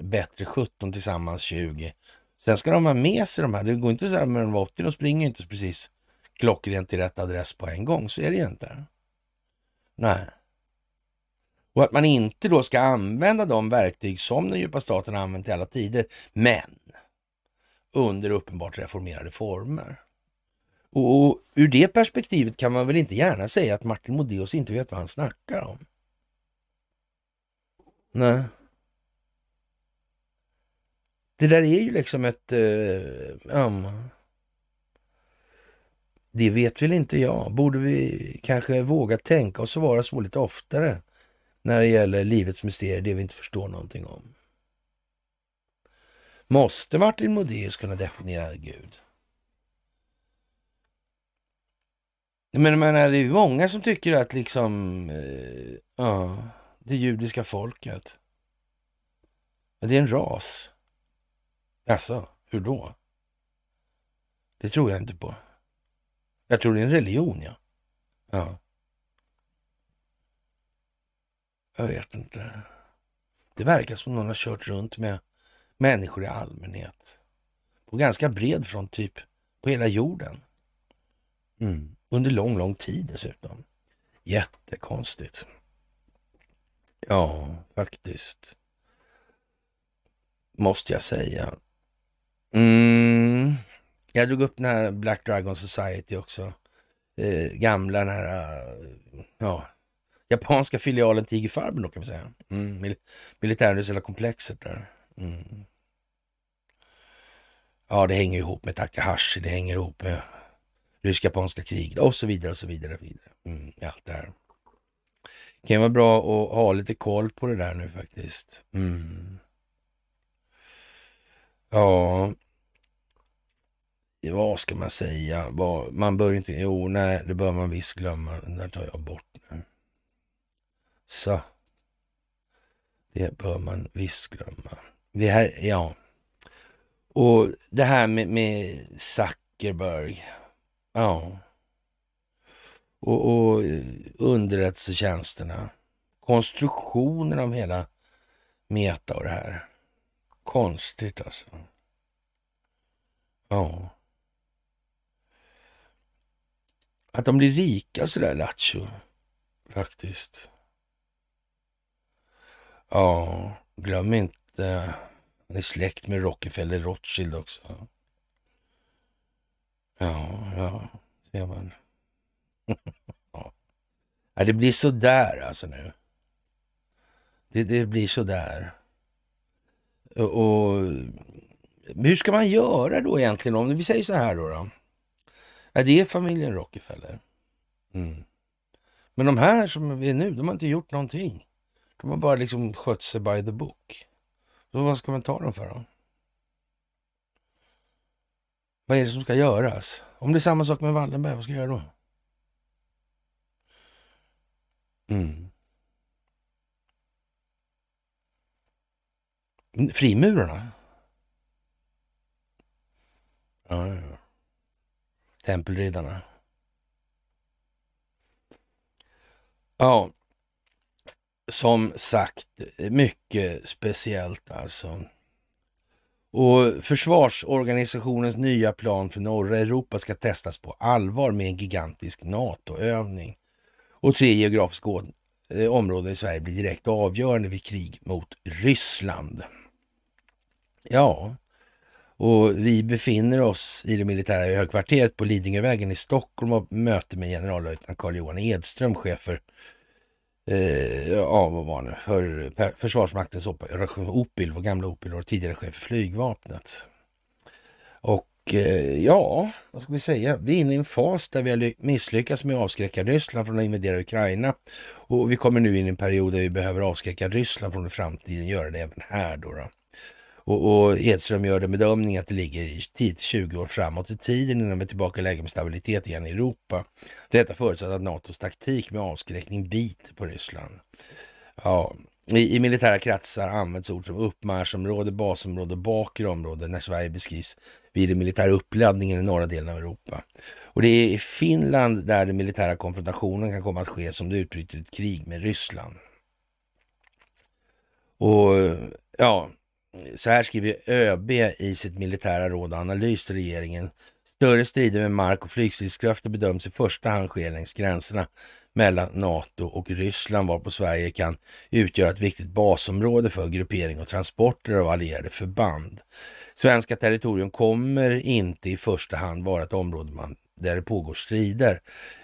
bättre 17 tillsammans 20. Sen ska de ha med sig de här. Det går inte så här med de 80, de springer inte precis klockrent till rätt adress på en gång. Så är det ju inte. Nej. Och att man inte då ska använda de verktyg som den djupa staten har använt i alla tider, men under uppenbart reformerade former. Och, och ur det perspektivet kan man väl inte gärna säga att Martin Modéus inte vet vad han snackar om. Nej. Det där är ju liksom ett... Uh, um, det vet väl inte jag. Borde vi kanske våga tänka och svara så lite oftare när det gäller livets mysterier, det vi inte förstår någonting om? Måste Martin Modéus kunna definiera Gud? Men man är det är många som tycker att liksom, eh, ja, det judiska folket, det är en ras. Alltså, hur då? Det tror jag inte på. Jag tror det är en religion, ja. ja. Jag vet inte. Det verkar som någon har kört runt med människor i allmänhet. På ganska bred front, typ på hela jorden. Mm. Under lång, lång tid dessutom. Jättekonstigt. Ja, faktiskt. Måste jag säga. Mm. Jag drog upp den här Black Dragon Society också. Eh, gamla den här, eh, ja, japanska filialen till Farben då kan man säga. Mm, militärindustriella komplexet där. Mm. Ja, det hänger ihop med Takahashi, det hänger ihop med rysk-japanska kriget och så vidare och så vidare. Och vidare. Mm, allt det här. Det kan vara bra att ha lite koll på det där nu faktiskt. Mm. Ja, vad ska man säga? Man bör inte... Jo, nej, det bör man visst glömma. Den där tar jag bort nu. Så. Det bör man visst glömma. Det här, ja. Och det här med, med Zuckerberg. Ja. Och, och underrättelsetjänsterna. Konstruktionen av hela Meta och det här. Konstigt alltså. Ja. att de blir rika sådär lattjo, faktiskt. Ja, glöm inte, han är släkt med Rockefeller Rothschild också. Ja, ja, ser man. [LAUGHS] ja, det blir sådär alltså nu. Det, det blir sådär. Och, och hur ska man göra då egentligen? Om vi säger så här då. då Ja, det är familjen Rockefeller. Mm. Men de här som är nu, de har inte gjort någonting. De har bara liksom skött sig by the book. Så vad ska man ta dem för då? Vad är det som ska göras? Om det är samma sak med Wallenberg, vad ska jag göra då? Mm. Frimurarna? Ja, ja, ja. Tempelriddarna. Ja, som sagt, mycket speciellt alltså. Och försvarsorganisationens nya plan för norra Europa ska testas på allvar med en gigantisk NATO-övning. Och tre geografiska eh, områden i Sverige blir direkt avgörande vid krig mot Ryssland. Ja, och vi befinner oss i det militära högkvarteret på Lidingövägen i Stockholm och möter med generallöjtnant Carl-Johan Edström, chef för eh, ja, vad var nu, för Försvarsmaktens OPIL, vår gamla OPIL och tidigare chef för flygvapnet. Och eh, ja, vad ska vi säga? Vi är inne i en fas där vi har misslyckats med att avskräcka Ryssland från att invadera Ukraina och vi kommer nu in i en period där vi behöver avskräcka Ryssland från att i framtiden göra det även här. Då, då. Och, och Edström gör den bedömningen att det ligger 10-20 år framåt i tiden innan vi är tillbaka i läge med stabilitet igen i Europa. Detta förutsatt att NATOs taktik med avskräckning biter på Ryssland. Ja, i, I, militära kretsar används ord som uppmarschområde, basområde, bakre område när Sverige beskrivs vid den militära uppladdningen i norra delen av Europa. Och det är i Finland där den militära konfrontationen kan komma att ske som det utbryter ett krig med Ryssland. Och ja, så här skriver ÖB i sitt militära råd och analys till regeringen. Större strider med mark och flygstridskrafter bedöms i första hand ske längs gränserna mellan NATO och Ryssland varpå Sverige kan utgöra ett viktigt basområde för gruppering och transporter av allierade förband. Svenska territorium kommer inte i första hand vara ett område man, där det pågår strider.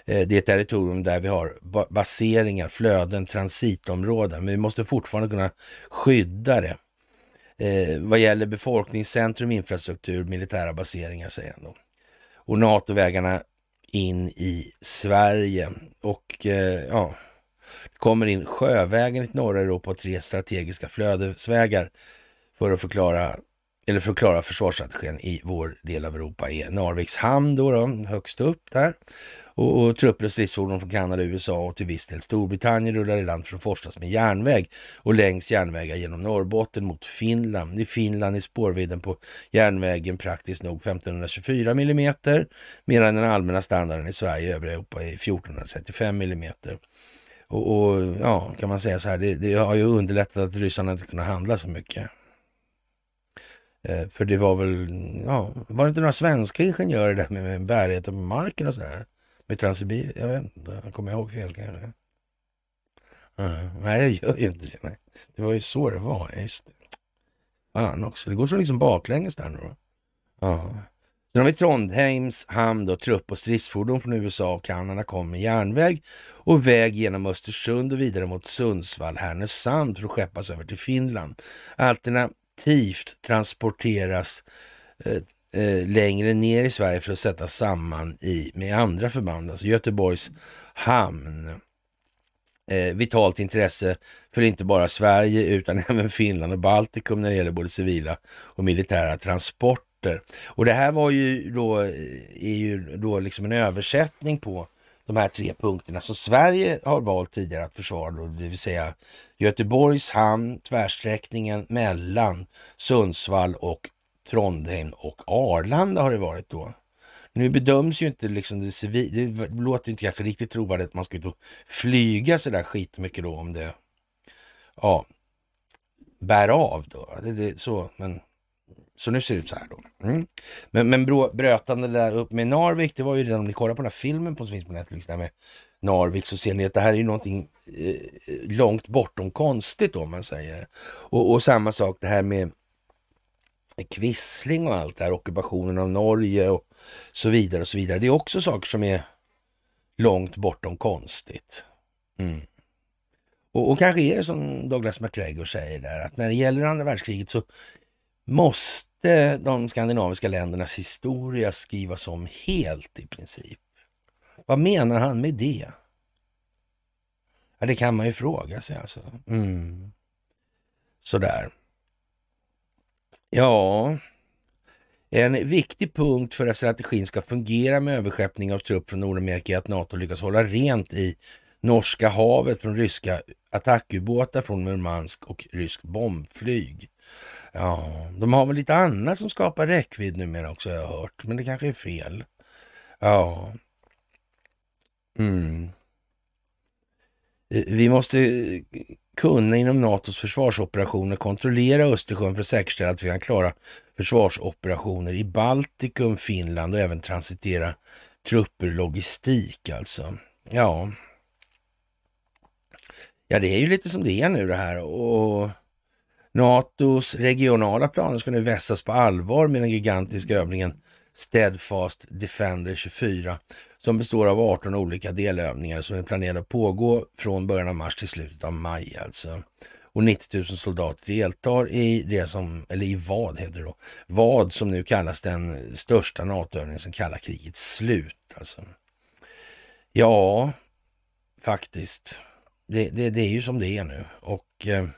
Eh, det är ett territorium där vi har baseringar, flöden, transitområden, men vi måste fortfarande kunna skydda det eh, vad gäller befolkningscentrum, infrastruktur, militära baseringar, säger han då. Och NATO-vägarna in i Sverige. Och eh, ja, det kommer in sjövägen i norra Europa och tre strategiska flödesvägar för att förklara eller förklara försvarsstrategin i vår del av Europa är e, Narviks hamn då, då högst upp där och, och trupper och stridsfordon från Kanada, USA och till viss del Storbritannien rullar i land för att forslas med järnväg och längs järnvägar genom Norrbotten mot Finland. I Finland är spårvidden på järnvägen praktiskt nog 1524 mm medan den allmänna standarden i Sverige och övriga Europa är 1435 mm. Och, och, ja, kan man säga så här, det, det har ju underlättat att ryssarna inte kunnat handla så mycket. Eh, för det var väl, ja, var det inte några svenska ingenjörer där med, med bärigheten på marken och så där? Med Transsibirien? Jag vet inte. kommer jag ihåg fel kanske? Uh, nej, jag gör ju inte det. Nej. Det var ju så det var. Just det. Fan också. Det går så liksom baklänges där nu. då. Ja. Sen har vi Trondheims hamn då, trupp och stridsfordon från USA och Kanada kom med järnväg och väg genom Östersund och vidare mot Sundsvall, Härnösand för att skeppas över till Finland. Alternativt transporteras eh, Eh, längre ner i Sverige för att sätta samman i, med andra förband. Alltså Göteborgs hamn. Eh, vitalt intresse för inte bara Sverige utan [LAUGHS] även Finland och Baltikum när det gäller både civila och militära transporter. Och det här var ju då, eh, är ju då liksom en översättning på de här tre punkterna som Sverige har valt tidigare att försvara, då, det vill säga Göteborgs hamn, tvärsträckningen mellan Sundsvall och Trondheim och Arlanda har det varit då. Nu bedöms ju inte liksom det civila, det låter ju inte kanske riktigt trovärdigt att man ska ut och flyga sådär skitmycket då om det ja, bär av då. Det, det, så, men, så nu ser det ut så här då. Mm. Men, men brötande där upp med Narvik, det var ju redan om ni kollar på den här filmen på, som finns på Netflix där med Narvik så ser ni att det här är ju någonting eh, långt bortom konstigt om man säger. Och, och samma sak det här med med Quisling och allt det här, ockupationen av Norge och så vidare och så vidare. Det är också saker som är långt bortom konstigt. Mm. Och, och kanske är det som Douglas MacGregor säger där, att när det gäller andra världskriget så måste de skandinaviska ländernas historia skrivas om helt i princip. Vad menar han med det? Ja, det kan man ju fråga sig alltså. Mm. Sådär. Ja, en viktig punkt för att strategin ska fungera med överskeppning av trupp från Nordamerika är att NATO lyckas hålla rent i Norska havet från ryska attackubåtar från Murmansk och rysk bombflyg. Ja, de har väl lite annat som skapar räckvidd numera också har jag hört, men det kanske är fel. Ja. Mm. Vi måste kunna inom NATOs försvarsoperationer kontrollera Östersjön för att säkerställa att vi kan klara försvarsoperationer i Baltikum, Finland och även transitera trupper och logistik alltså. Ja. ja, det är ju lite som det är nu det här och NATOs regionala planer ska nu vässas på allvar med den gigantiska övningen Steadfast Defender 24 som består av 18 olika delövningar som är planerade att pågå från början av mars till slutet av maj alltså. Och 90 000 soldater deltar i det som, eller i vad heter det då, vad som nu kallas den största NATO-övningen sedan kalla krigets slut. Alltså. Ja, faktiskt. Det, det, det, är ju som det är nu och eh,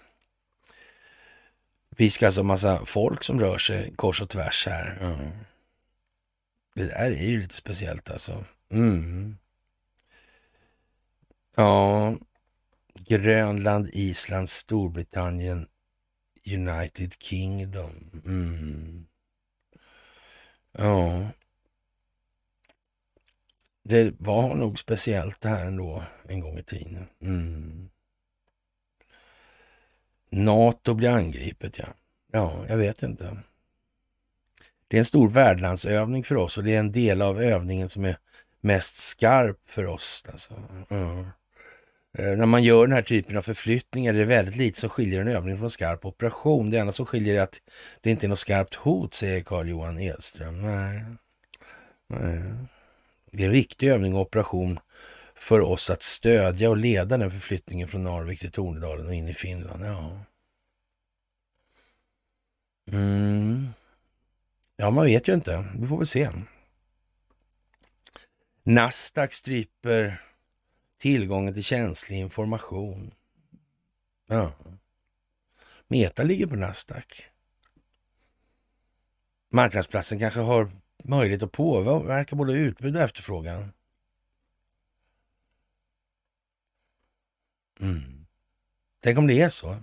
vi ska alltså massa folk som rör sig kors och tvärs här. Mm. Det där är ju lite speciellt alltså. Mm. Ja, Grönland, Island, Storbritannien, United Kingdom. Mm. Ja. Det var nog speciellt det här ändå en gång i tiden. Mm. Nato blir angripet, ja. Ja, jag vet inte. Det är en stor värdlandsövning för oss och det är en del av övningen som är mest skarp för oss. Alltså. Mm. När man gör den här typen av förflyttningar är det väldigt lite som skiljer en övning från en skarp operation. Det enda som skiljer är att det inte är något skarpt hot, säger Carl-Johan Edström. Nej. Nej. Det är en viktig övning och operation för oss att stödja och leda den förflyttningen från Narvik till Tornedalen och in i Finland. Ja, mm. ja man vet ju inte. Vi får väl se. Nasdaq stryper tillgången till känslig information. Ja. Meta ligger på Nasdaq. Marknadsplatsen kanske har möjlighet att påverka både utbud och efterfrågan. Mm. Tänk om det är så.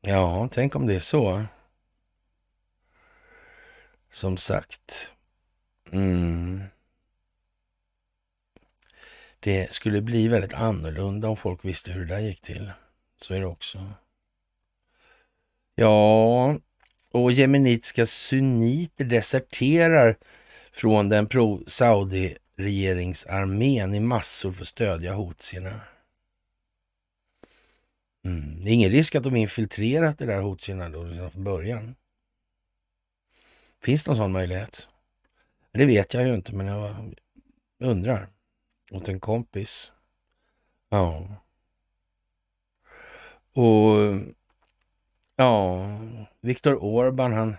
Ja, tänk om det är så. Som sagt. Mm. Det skulle bli väldigt annorlunda om folk visste hur det där gick till. Så är det också. Ja, och jemenitiska sunniter deserterar från den pro-Saudi-regeringsarmén i massor för att stödja hotsierna. Mm. Det är ingen risk att de infiltrerat det där hotsierna då redan från början. Finns det någon sån möjlighet? Det vet jag ju inte, men jag undrar. Åt en kompis. Ja. Och ja, Viktor Orban, han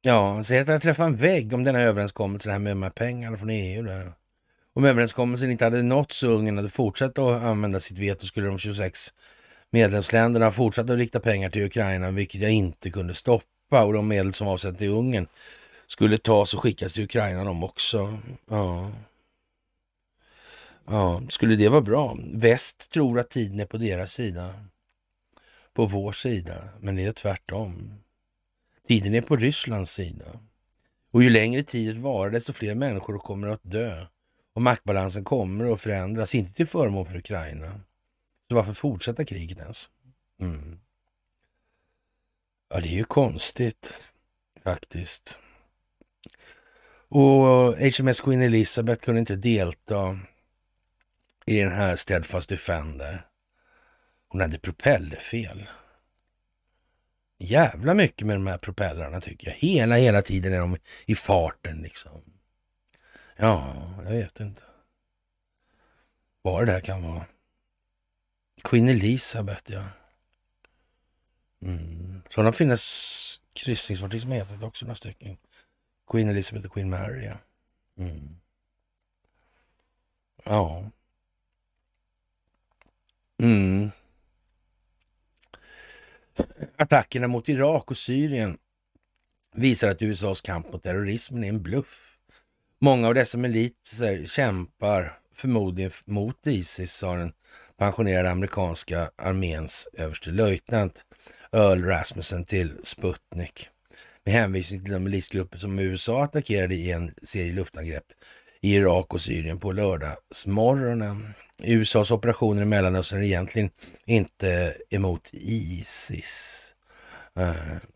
Ja, han säger att han träffade en vägg om den här överenskommelsen här med de här pengarna från EU. Där. Om överenskommelsen inte hade nåtts och Ungern hade fortsatt att använda sitt veto skulle de 26 medlemsländerna fortsatt att rikta pengar till Ukraina, vilket jag inte kunde stoppa och de medel som avsätts till Ungern skulle tas och skickas till Ukraina de också. Ja. ja, skulle det vara bra? Väst tror att tiden är på deras sida, på vår sida, men det är tvärtom. Tiden är på Rysslands sida. Och ju längre tiden varar, desto fler människor kommer att dö. Och maktbalansen kommer att förändras, inte till förmån för Ukraina. Så varför fortsätta kriget ens? Mm. Ja, det är ju konstigt faktiskt. Och HMS eh, Queen Elizabeth kunde inte delta i den här Steadfast Defender. Hon hade propellerfel. Jävla mycket med de här propellrarna tycker jag. Hela, hela tiden är de i farten liksom. Ja, jag vet inte vad det där kan vara. Queen Elizabeth, ja. Mm. Så det finns kryssningsfartyg som hetat också, några stycken. Queen Elizabeth och Queen Mary. Ja. Mm. ja. Mm. Attackerna mot Irak och Syrien visar att USAs kamp mot terrorismen är en bluff. Många av dessa miliser kämpar förmodligen mot Isis, sa den pensionerade amerikanska arméns överstelöjtnant Earl Rasmussen till Sputnik med hänvisning till de milisgrupper som USA attackerade i en serie luftangrepp i Irak och Syrien på lördagsmorgonen. USAs operationer i Mellanöstern är egentligen inte emot Isis. Eh,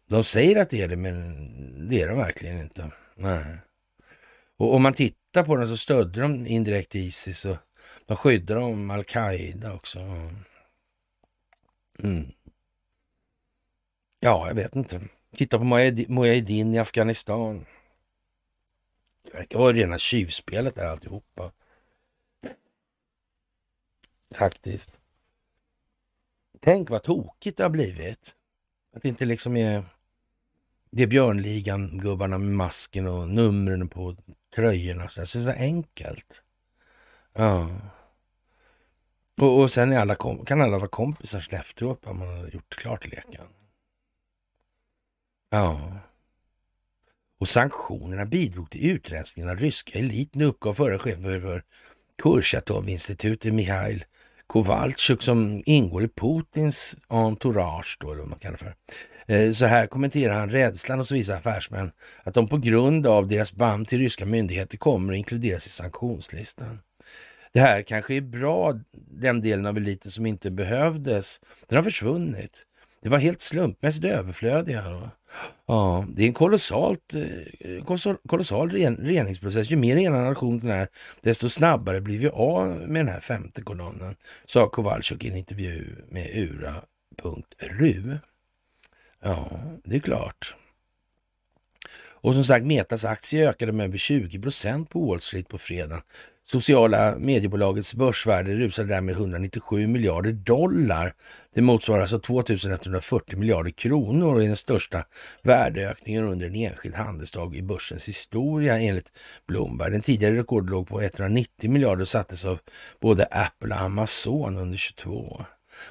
de säger att det är det, men det är de verkligen inte. Eh, och om man tittar på dem så stödde de indirekt Isis och de skyddade dem Al-Qaida också. Mm. Ja, jag vet inte. Titta på Mujahedin i Afghanistan. Det verkar vara rena tjuvspelet där alltihopa. Faktiskt. Tänk vad tokigt det har blivit. Att det inte liksom är... Det är Björnligan-gubbarna med masken och numren på tröjorna. Så det är så enkelt. Ja. Och, och sen alla kan alla vara kompisar efteråt, man har gjort klart leken. Ja. Och sanktionerna bidrog till utrensningen av ryska eliten, uppgav förra chefen för, för Kurchatov-institutet Mihail Kovalchuk som ingår i Putins entourage, då, eller vad man kallar för. Eh, så här kommenterar han rädslan hos vissa affärsmän att de på grund av deras band till ryska myndigheter kommer att inkluderas i sanktionslistan. Det här kanske är bra, den delen av eliten som inte behövdes. Den har försvunnit. Det var helt slumpmässigt överflödiga. Ja, det är en kolossalt, eh, kolossal, ren, reningsprocess. Ju mer enad nationen är, desto snabbare blir vi av med den här femte kolonnen, sa Kowalczyk i en intervju med Ura.ru. Ja, det är klart. Och som sagt, Metas aktie ökade med över 20 procent på Wall Street på fredagen sociala mediebolagets börsvärde rusade därmed 197 miljarder dollar. Det motsvarar alltså 2140 miljarder kronor och är den största värdeökningen under en enskild handelsdag i börsens historia enligt Bloomberg. Den tidigare rekord låg på 190 miljarder och sattes av både Apple och Amazon under 22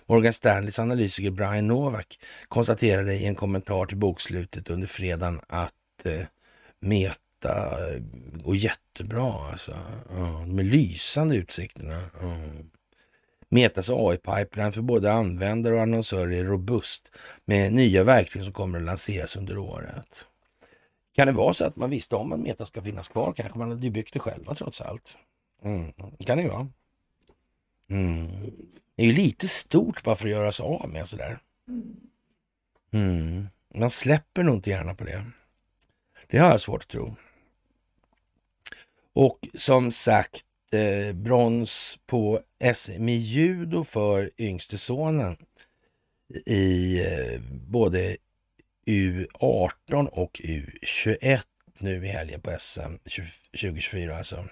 Morgan Stanleys analytiker Brian Novak konstaterade i en kommentar till bokslutet under fredagen att eh, Meta eh, och jätte jättebra alltså. de är lysande utsikterna. Metas AI-pipeline för både användare och annonsörer är robust med nya verktyg som kommer att lanseras under året. Kan det vara så att man visste om att Meta ska finnas kvar? Kanske man hade byggt det själva trots allt. Mm. kan det ju vara. Mm. Det är ju lite stort bara för att göra sig av med sådär. Mm. Man släpper nog inte gärna på det. Det har jag svårt att tro. Och som sagt, eh, brons på SM i judo för yngste sonen i eh, både U18 och U21 nu i helgen på SM 2024 alltså.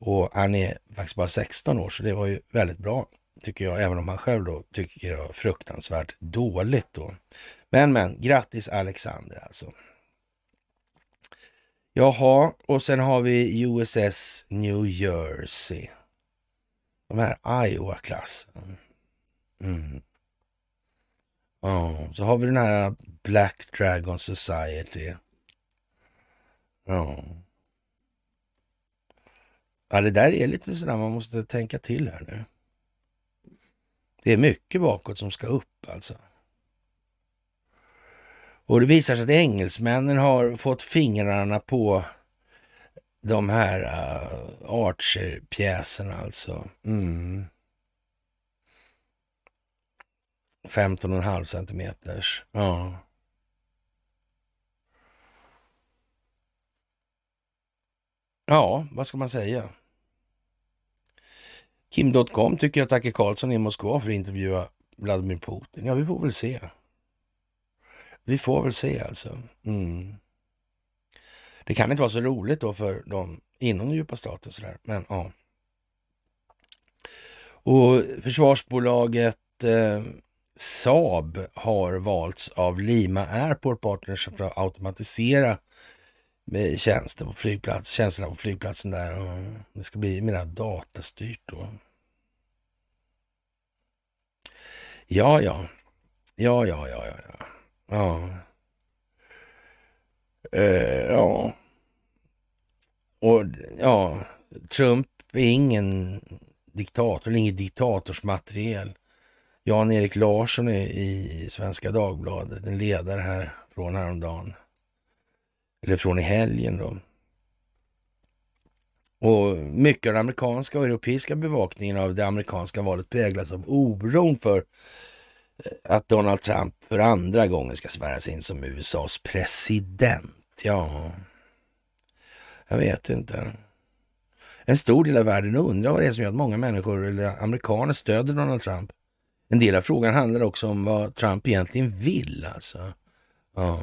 Och han är faktiskt bara 16 år, så det var ju väldigt bra tycker jag, även om han själv då tycker det var fruktansvärt dåligt då. Men men, grattis Alexander alltså. Jaha, och sen har vi USS New Jersey. De här Iowa-klassen. Mm. Oh, så har vi den här Black Dragon Society. Oh. Ja, det där är lite sådär man måste tänka till här nu. Det är mycket bakåt som ska upp alltså. Och det visar sig att engelsmännen har fått fingrarna på de här uh, Archer-pjäserna alltså. Mm. 15,5 centimeters. Ja. Ja, vad ska man säga? Kim.com tycker att Tage Karlsson är i Moskva för att intervjua Vladimir Putin. Ja, vi får väl se. Vi får väl se alltså. Mm. Det kan inte vara så roligt då för dem inom den djupa staten sådär, men ja. Och försvarsbolaget eh, Saab har valts av Lima Airport Partners för att automatisera eh, tjänsten på flygplats, tjänsterna på flygplatsen där. Och det ska bli mera datastyrt då. Ja, ja. Ja, ja, ja, ja. ja. Ja. Eh, ja. Och ja, Trump är ingen diktator, inget diktatorsmateriel. Jan-Erik Larsson är i Svenska Dagbladet, en ledare här från häromdagen. Eller från i helgen då. Och mycket av den amerikanska och europeiska bevakningen av det amerikanska valet präglas av oron för att Donald Trump för andra gången ska sväras in som USAs president. Ja, jag vet inte. En stor del av världen undrar vad det är som gör att många människor eller amerikaner stöder Donald Trump. En del av frågan handlar också om vad Trump egentligen vill alltså. Ja.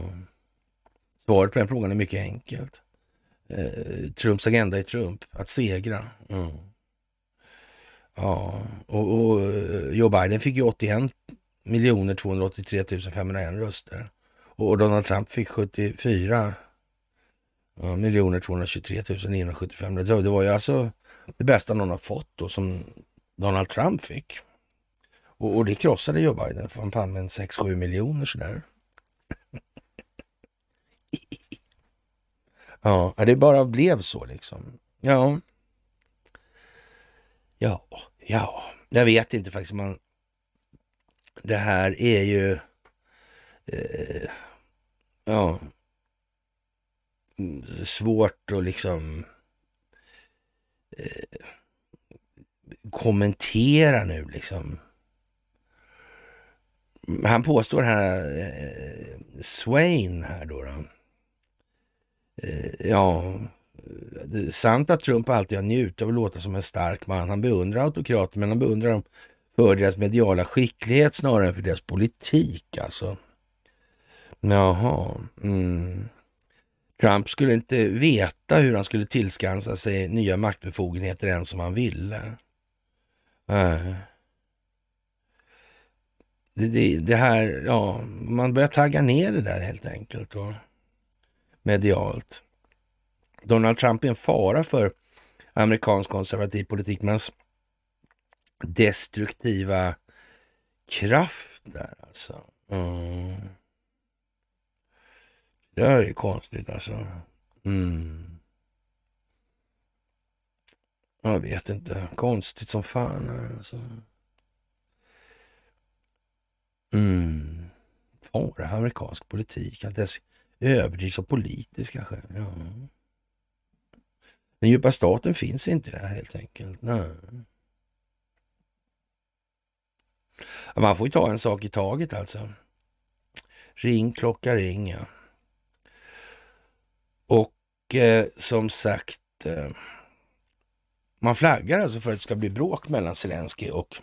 Svaret på den frågan är mycket enkelt. Eh, Trumps agenda är Trump, att segra. Mm. Ja, och, och, eh, Joe Biden fick ju 81 miljoner 283 501 röster. Och Donald Trump fick 74 miljoner 223 975 röster. Det var ju alltså det bästa någon har fått då som Donald Trump fick. Och, och det krossade Joe Biden, för han fann med 6-7 miljoner sådär. ja, det bara blev så liksom. Ja. Ja, ja. Jag vet inte faktiskt man det här är ju... Eh, ja... Svårt att liksom... Eh, kommentera nu liksom. Han påstår här, eh, Swain här då. då. Eh, ja, sant att Trump alltid har njutit av att låta som en stark man. Han beundrar autokrater, men han beundrar dem för deras mediala skicklighet snarare än för deras politik alltså. Jaha. Mm. Trump skulle inte veta hur han skulle tillskansa sig nya maktbefogenheter än som han ville. Äh. Det, det, det, här, ja, man börjar tagga ner det där helt enkelt och medialt. Donald Trump är en fara för amerikansk konservativ politik, men destruktiva kraft där alltså. Mm. Det här är konstigt alltså. Mm. Jag vet inte. Konstigt som fan. Alltså. Mm. För amerikansk politik. Att dess överdrivs av politiska skäl. Ja. Den djupa staten finns inte där helt enkelt. Nej. Man får ju ta en sak i taget alltså. Ring, klocka, ring. Ja. Och eh, som sagt, eh, man flaggar alltså för att det ska bli bråk mellan Zelensky och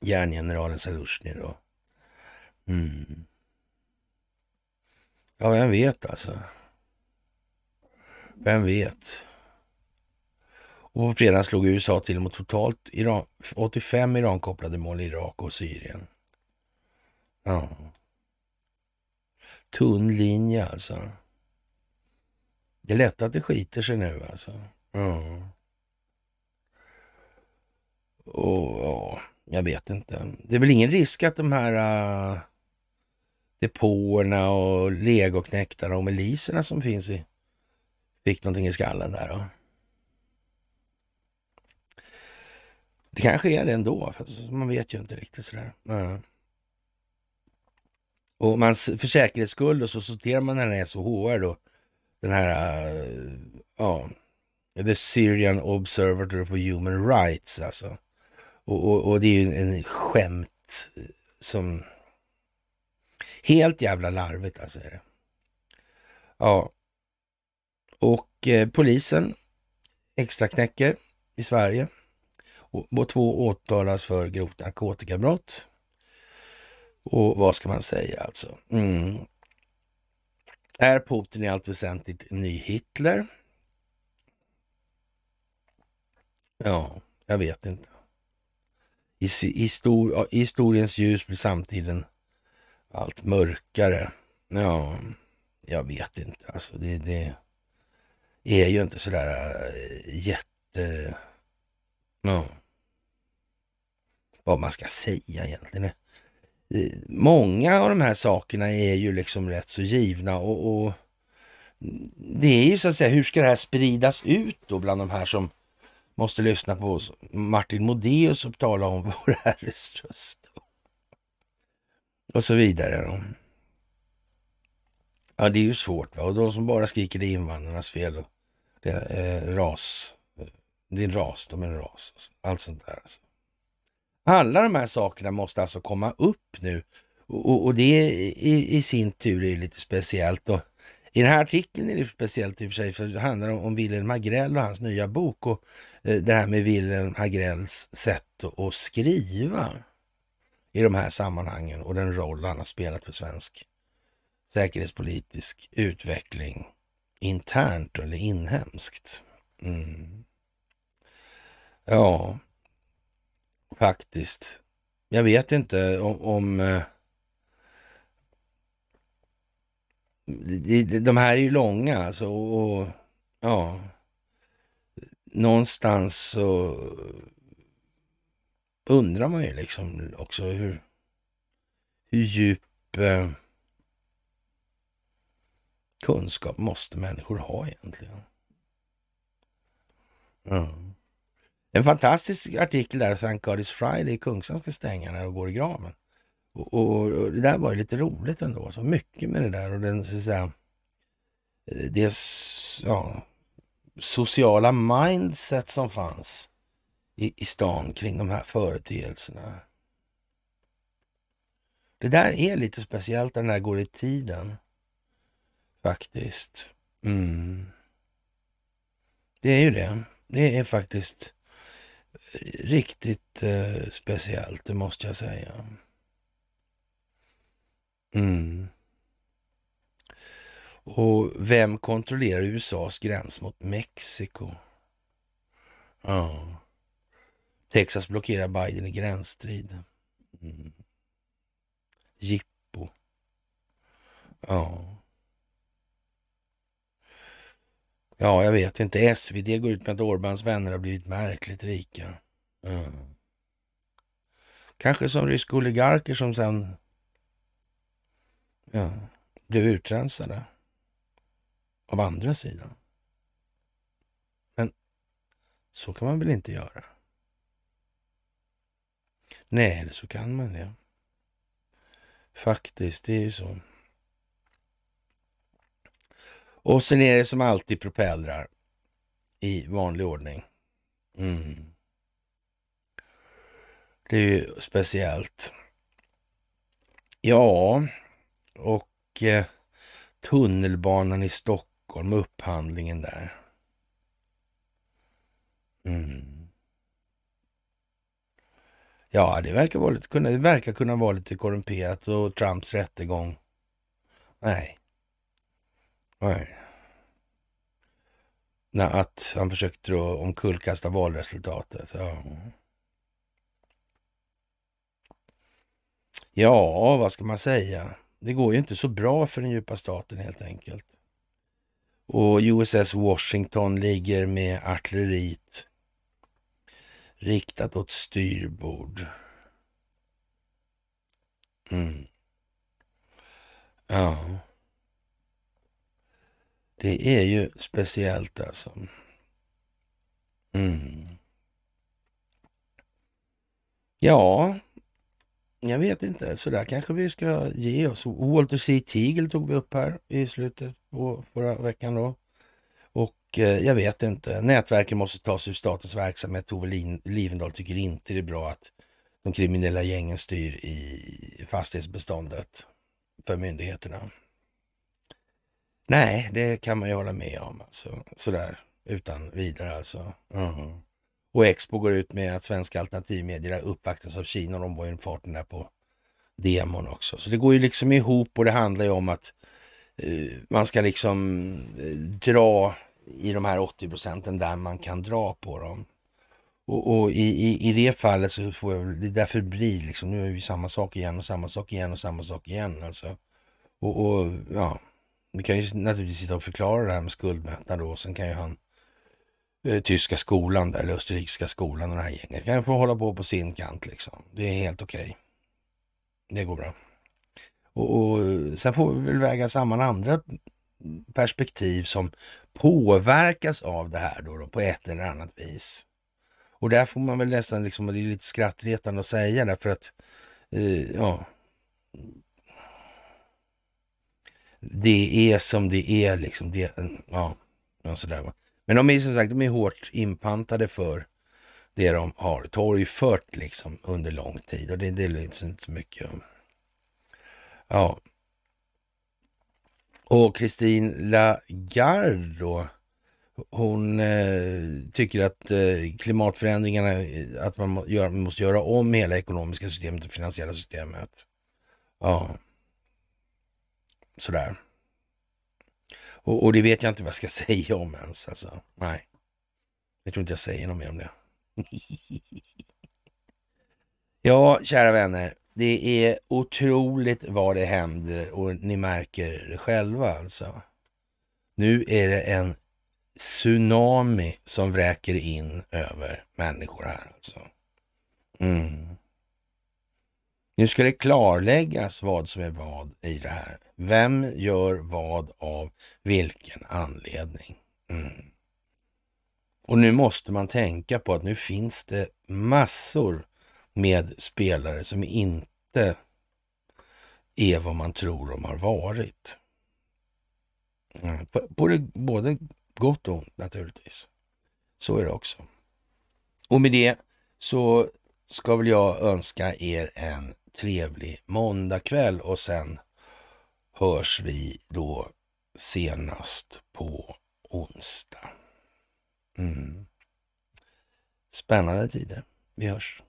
järngeneralen Salushny. Mm. Ja, vem vet alltså? Vem vet? Och på fredagen slog USA till mot totalt Iran, 85 Iran-kopplade mål i Irak och Syrien. Ja. Tunn linje alltså. Det är lätt att det skiter sig nu alltså. Ja. Och ja, jag vet inte. Det är väl ingen risk att de här uh, depåerna och legoknäktarna och miliserna som finns i fick någonting i skallen där då. Det kanske är det ändå, för man vet ju inte riktigt sådär. Och man, för säkerhets skull så sorterar man den här SOHR då, den här, uh, ja, The Syrian Observatory for Human Rights alltså. Och, och, och det är ju en, en skämt eh, som... Helt jävla larvigt alltså är det. Ja. Och eh, polisen extra knäcker i Sverige och två åtalas för grovt narkotikabrott. Och vad ska man säga alltså? Mm. Är Putin i allt väsentligt ny Hitler? Ja, jag vet inte. I histor historiens ljus blir samtiden allt mörkare. Ja, jag vet inte. Alltså det, det är ju inte sådär eh, jätte... Ja vad man ska säga egentligen. Eh, många av de här sakerna är ju liksom rätt så givna och, och det är ju så att säga, hur ska det här spridas ut då bland de här som måste lyssna på oss? Martin Modéus och tala om [LAUGHS] vår Herres röst och så vidare. Då. Ja, det är ju svårt. Va? Och de som bara skriker det är invandrarnas fel. Och det är, eh, ras. Eh, det är en ras, de är en ras. Alltså. Allt sånt där. Alltså. Alla de här sakerna måste alltså komma upp nu och, och, det i, i, sin tur är lite speciellt. Och I den här artikeln är det speciellt i och för sig, för det handlar om, om Wilhelm Agrell och hans nya bok och eh, det här med Wilhelm Agrells sätt att, att skriva i de här sammanhangen och den roll han har spelat för svensk säkerhetspolitisk utveckling internt eller inhemskt. Mm. Ja, faktiskt. Jag vet inte om, om eh, de här är ju långa alltså och, ja, någonstans så undrar man ju liksom också hur, hur djup eh, kunskap måste människor ha egentligen? Mm. En fantastisk artikel där, Thank God It's Friday, Kungsan ska stänga när de går i graven. Och, och, och, det där var ju lite roligt ändå, så alltså, mycket med det där och den så att säga, eh, det ja, sociala mindset som fanns i, i stan kring de här företeelserna. Det där är lite speciellt, den här går i tiden faktiskt. Mm. Det är ju det. Det är faktiskt riktigt eh, speciellt, det måste jag säga. Mm. Och vem kontrollerar USAs gräns mot Mexiko? Ja. Texas blockerar Biden i gränsstrid. Mm. Jippo. Ja. Ja, jag vet inte. SvD går ut med att Orbans vänner har blivit märkligt rika. Mm. Kanske som ryska oligarker som sen ja, blev utrensade av andra sidan. Men så kan man väl inte göra? Nej, så kan man det. Ja. Faktiskt, det är ju så. Och sen är det som alltid propellrar i vanlig ordning. Mm. Det är ju speciellt. Ja, och eh, tunnelbanan i Stockholm, upphandlingen där. Mm. Ja, det verkar, vara lite, det verkar kunna vara lite korrumperat och Trumps rättegång. Nej, Nej. Nej, att han försökte då omkullkasta valresultatet. Ja. ja, vad ska man säga? Det går ju inte så bra för den djupa staten helt enkelt. Och USS Washington ligger med artilleriet riktat åt styrbord. Mm. Ja. Det är ju speciellt alltså. Mm. Ja, jag vet inte. Så där kanske vi ska ge oss. Walter C. Tigel tog vi upp här i slutet på förra veckan då. Och eh, jag vet inte. Nätverken måste tas ur statens verksamhet. Tove Livendal tycker inte det är bra att de kriminella gängen styr i fastighetsbeståndet för myndigheterna. Nej, det kan man ju hålla med om. Alltså. Sådär utan vidare alltså. Mm. Och Expo går ut med att svenska alternativmedier uppvaktas av Kina och de var ju farten där på demon också. Så det går ju liksom ihop och det handlar ju om att uh, man ska liksom uh, dra i de här 80 procenten där man kan dra på dem. Och, och i, i, i, det fallet så får jag, det därför blir liksom, nu är vi samma sak igen och samma sak igen och samma sak igen alltså. Och, och ja, vi kan ju naturligtvis sitta och förklara det här med skuldmättnad då. Sen kan ju han eh, tyska skolan där, eller österrikiska skolan och det här gänget. Kan ju få hålla på på sin kant liksom. Det är helt okej. Okay. Det går bra. Och, och, eh, sen får vi väl väga samman andra perspektiv som påverkas av det här då, då på ett eller annat vis. Och där får man väl nästan liksom, och det är lite skrattretande att säga därför att, eh, ja, det är som det är liksom. Det, ja, sådär. Va? Men de är som sagt de är hårt inpantade för det de har torgfört liksom under lång tid och det, det lyser liksom inte så mycket Ja. Och Christine Lagarde då, hon eh, tycker att eh, klimatförändringarna, eh, att man, må, gör, måste göra om hela ekonomiska systemet och finansiella systemet. Ja. Sådär. Och, och det vet jag inte vad jag ska [LAUGHS] säga om ens. Alltså. Nej, jag tror inte jag säger något mer om det. [LAUGHS] ja, kära vänner. Det är otroligt vad det händer och ni märker det själva alltså. Nu är det en tsunami som vräker in över människor här alltså. Mm. Nu ska det klarläggas vad som är vad i det här. Vem gör vad av vilken anledning? Mm. Och nu måste man tänka på att nu finns det massor med spelare som inte är vad man tror de har varit. Mm. Både, både gott och ont naturligtvis. Så är det också. Och med det så ska väl jag önska er en trevlig måndagkväll och sen hörs vi då senast på onsdag. Mm. Spännande tider. Vi hörs.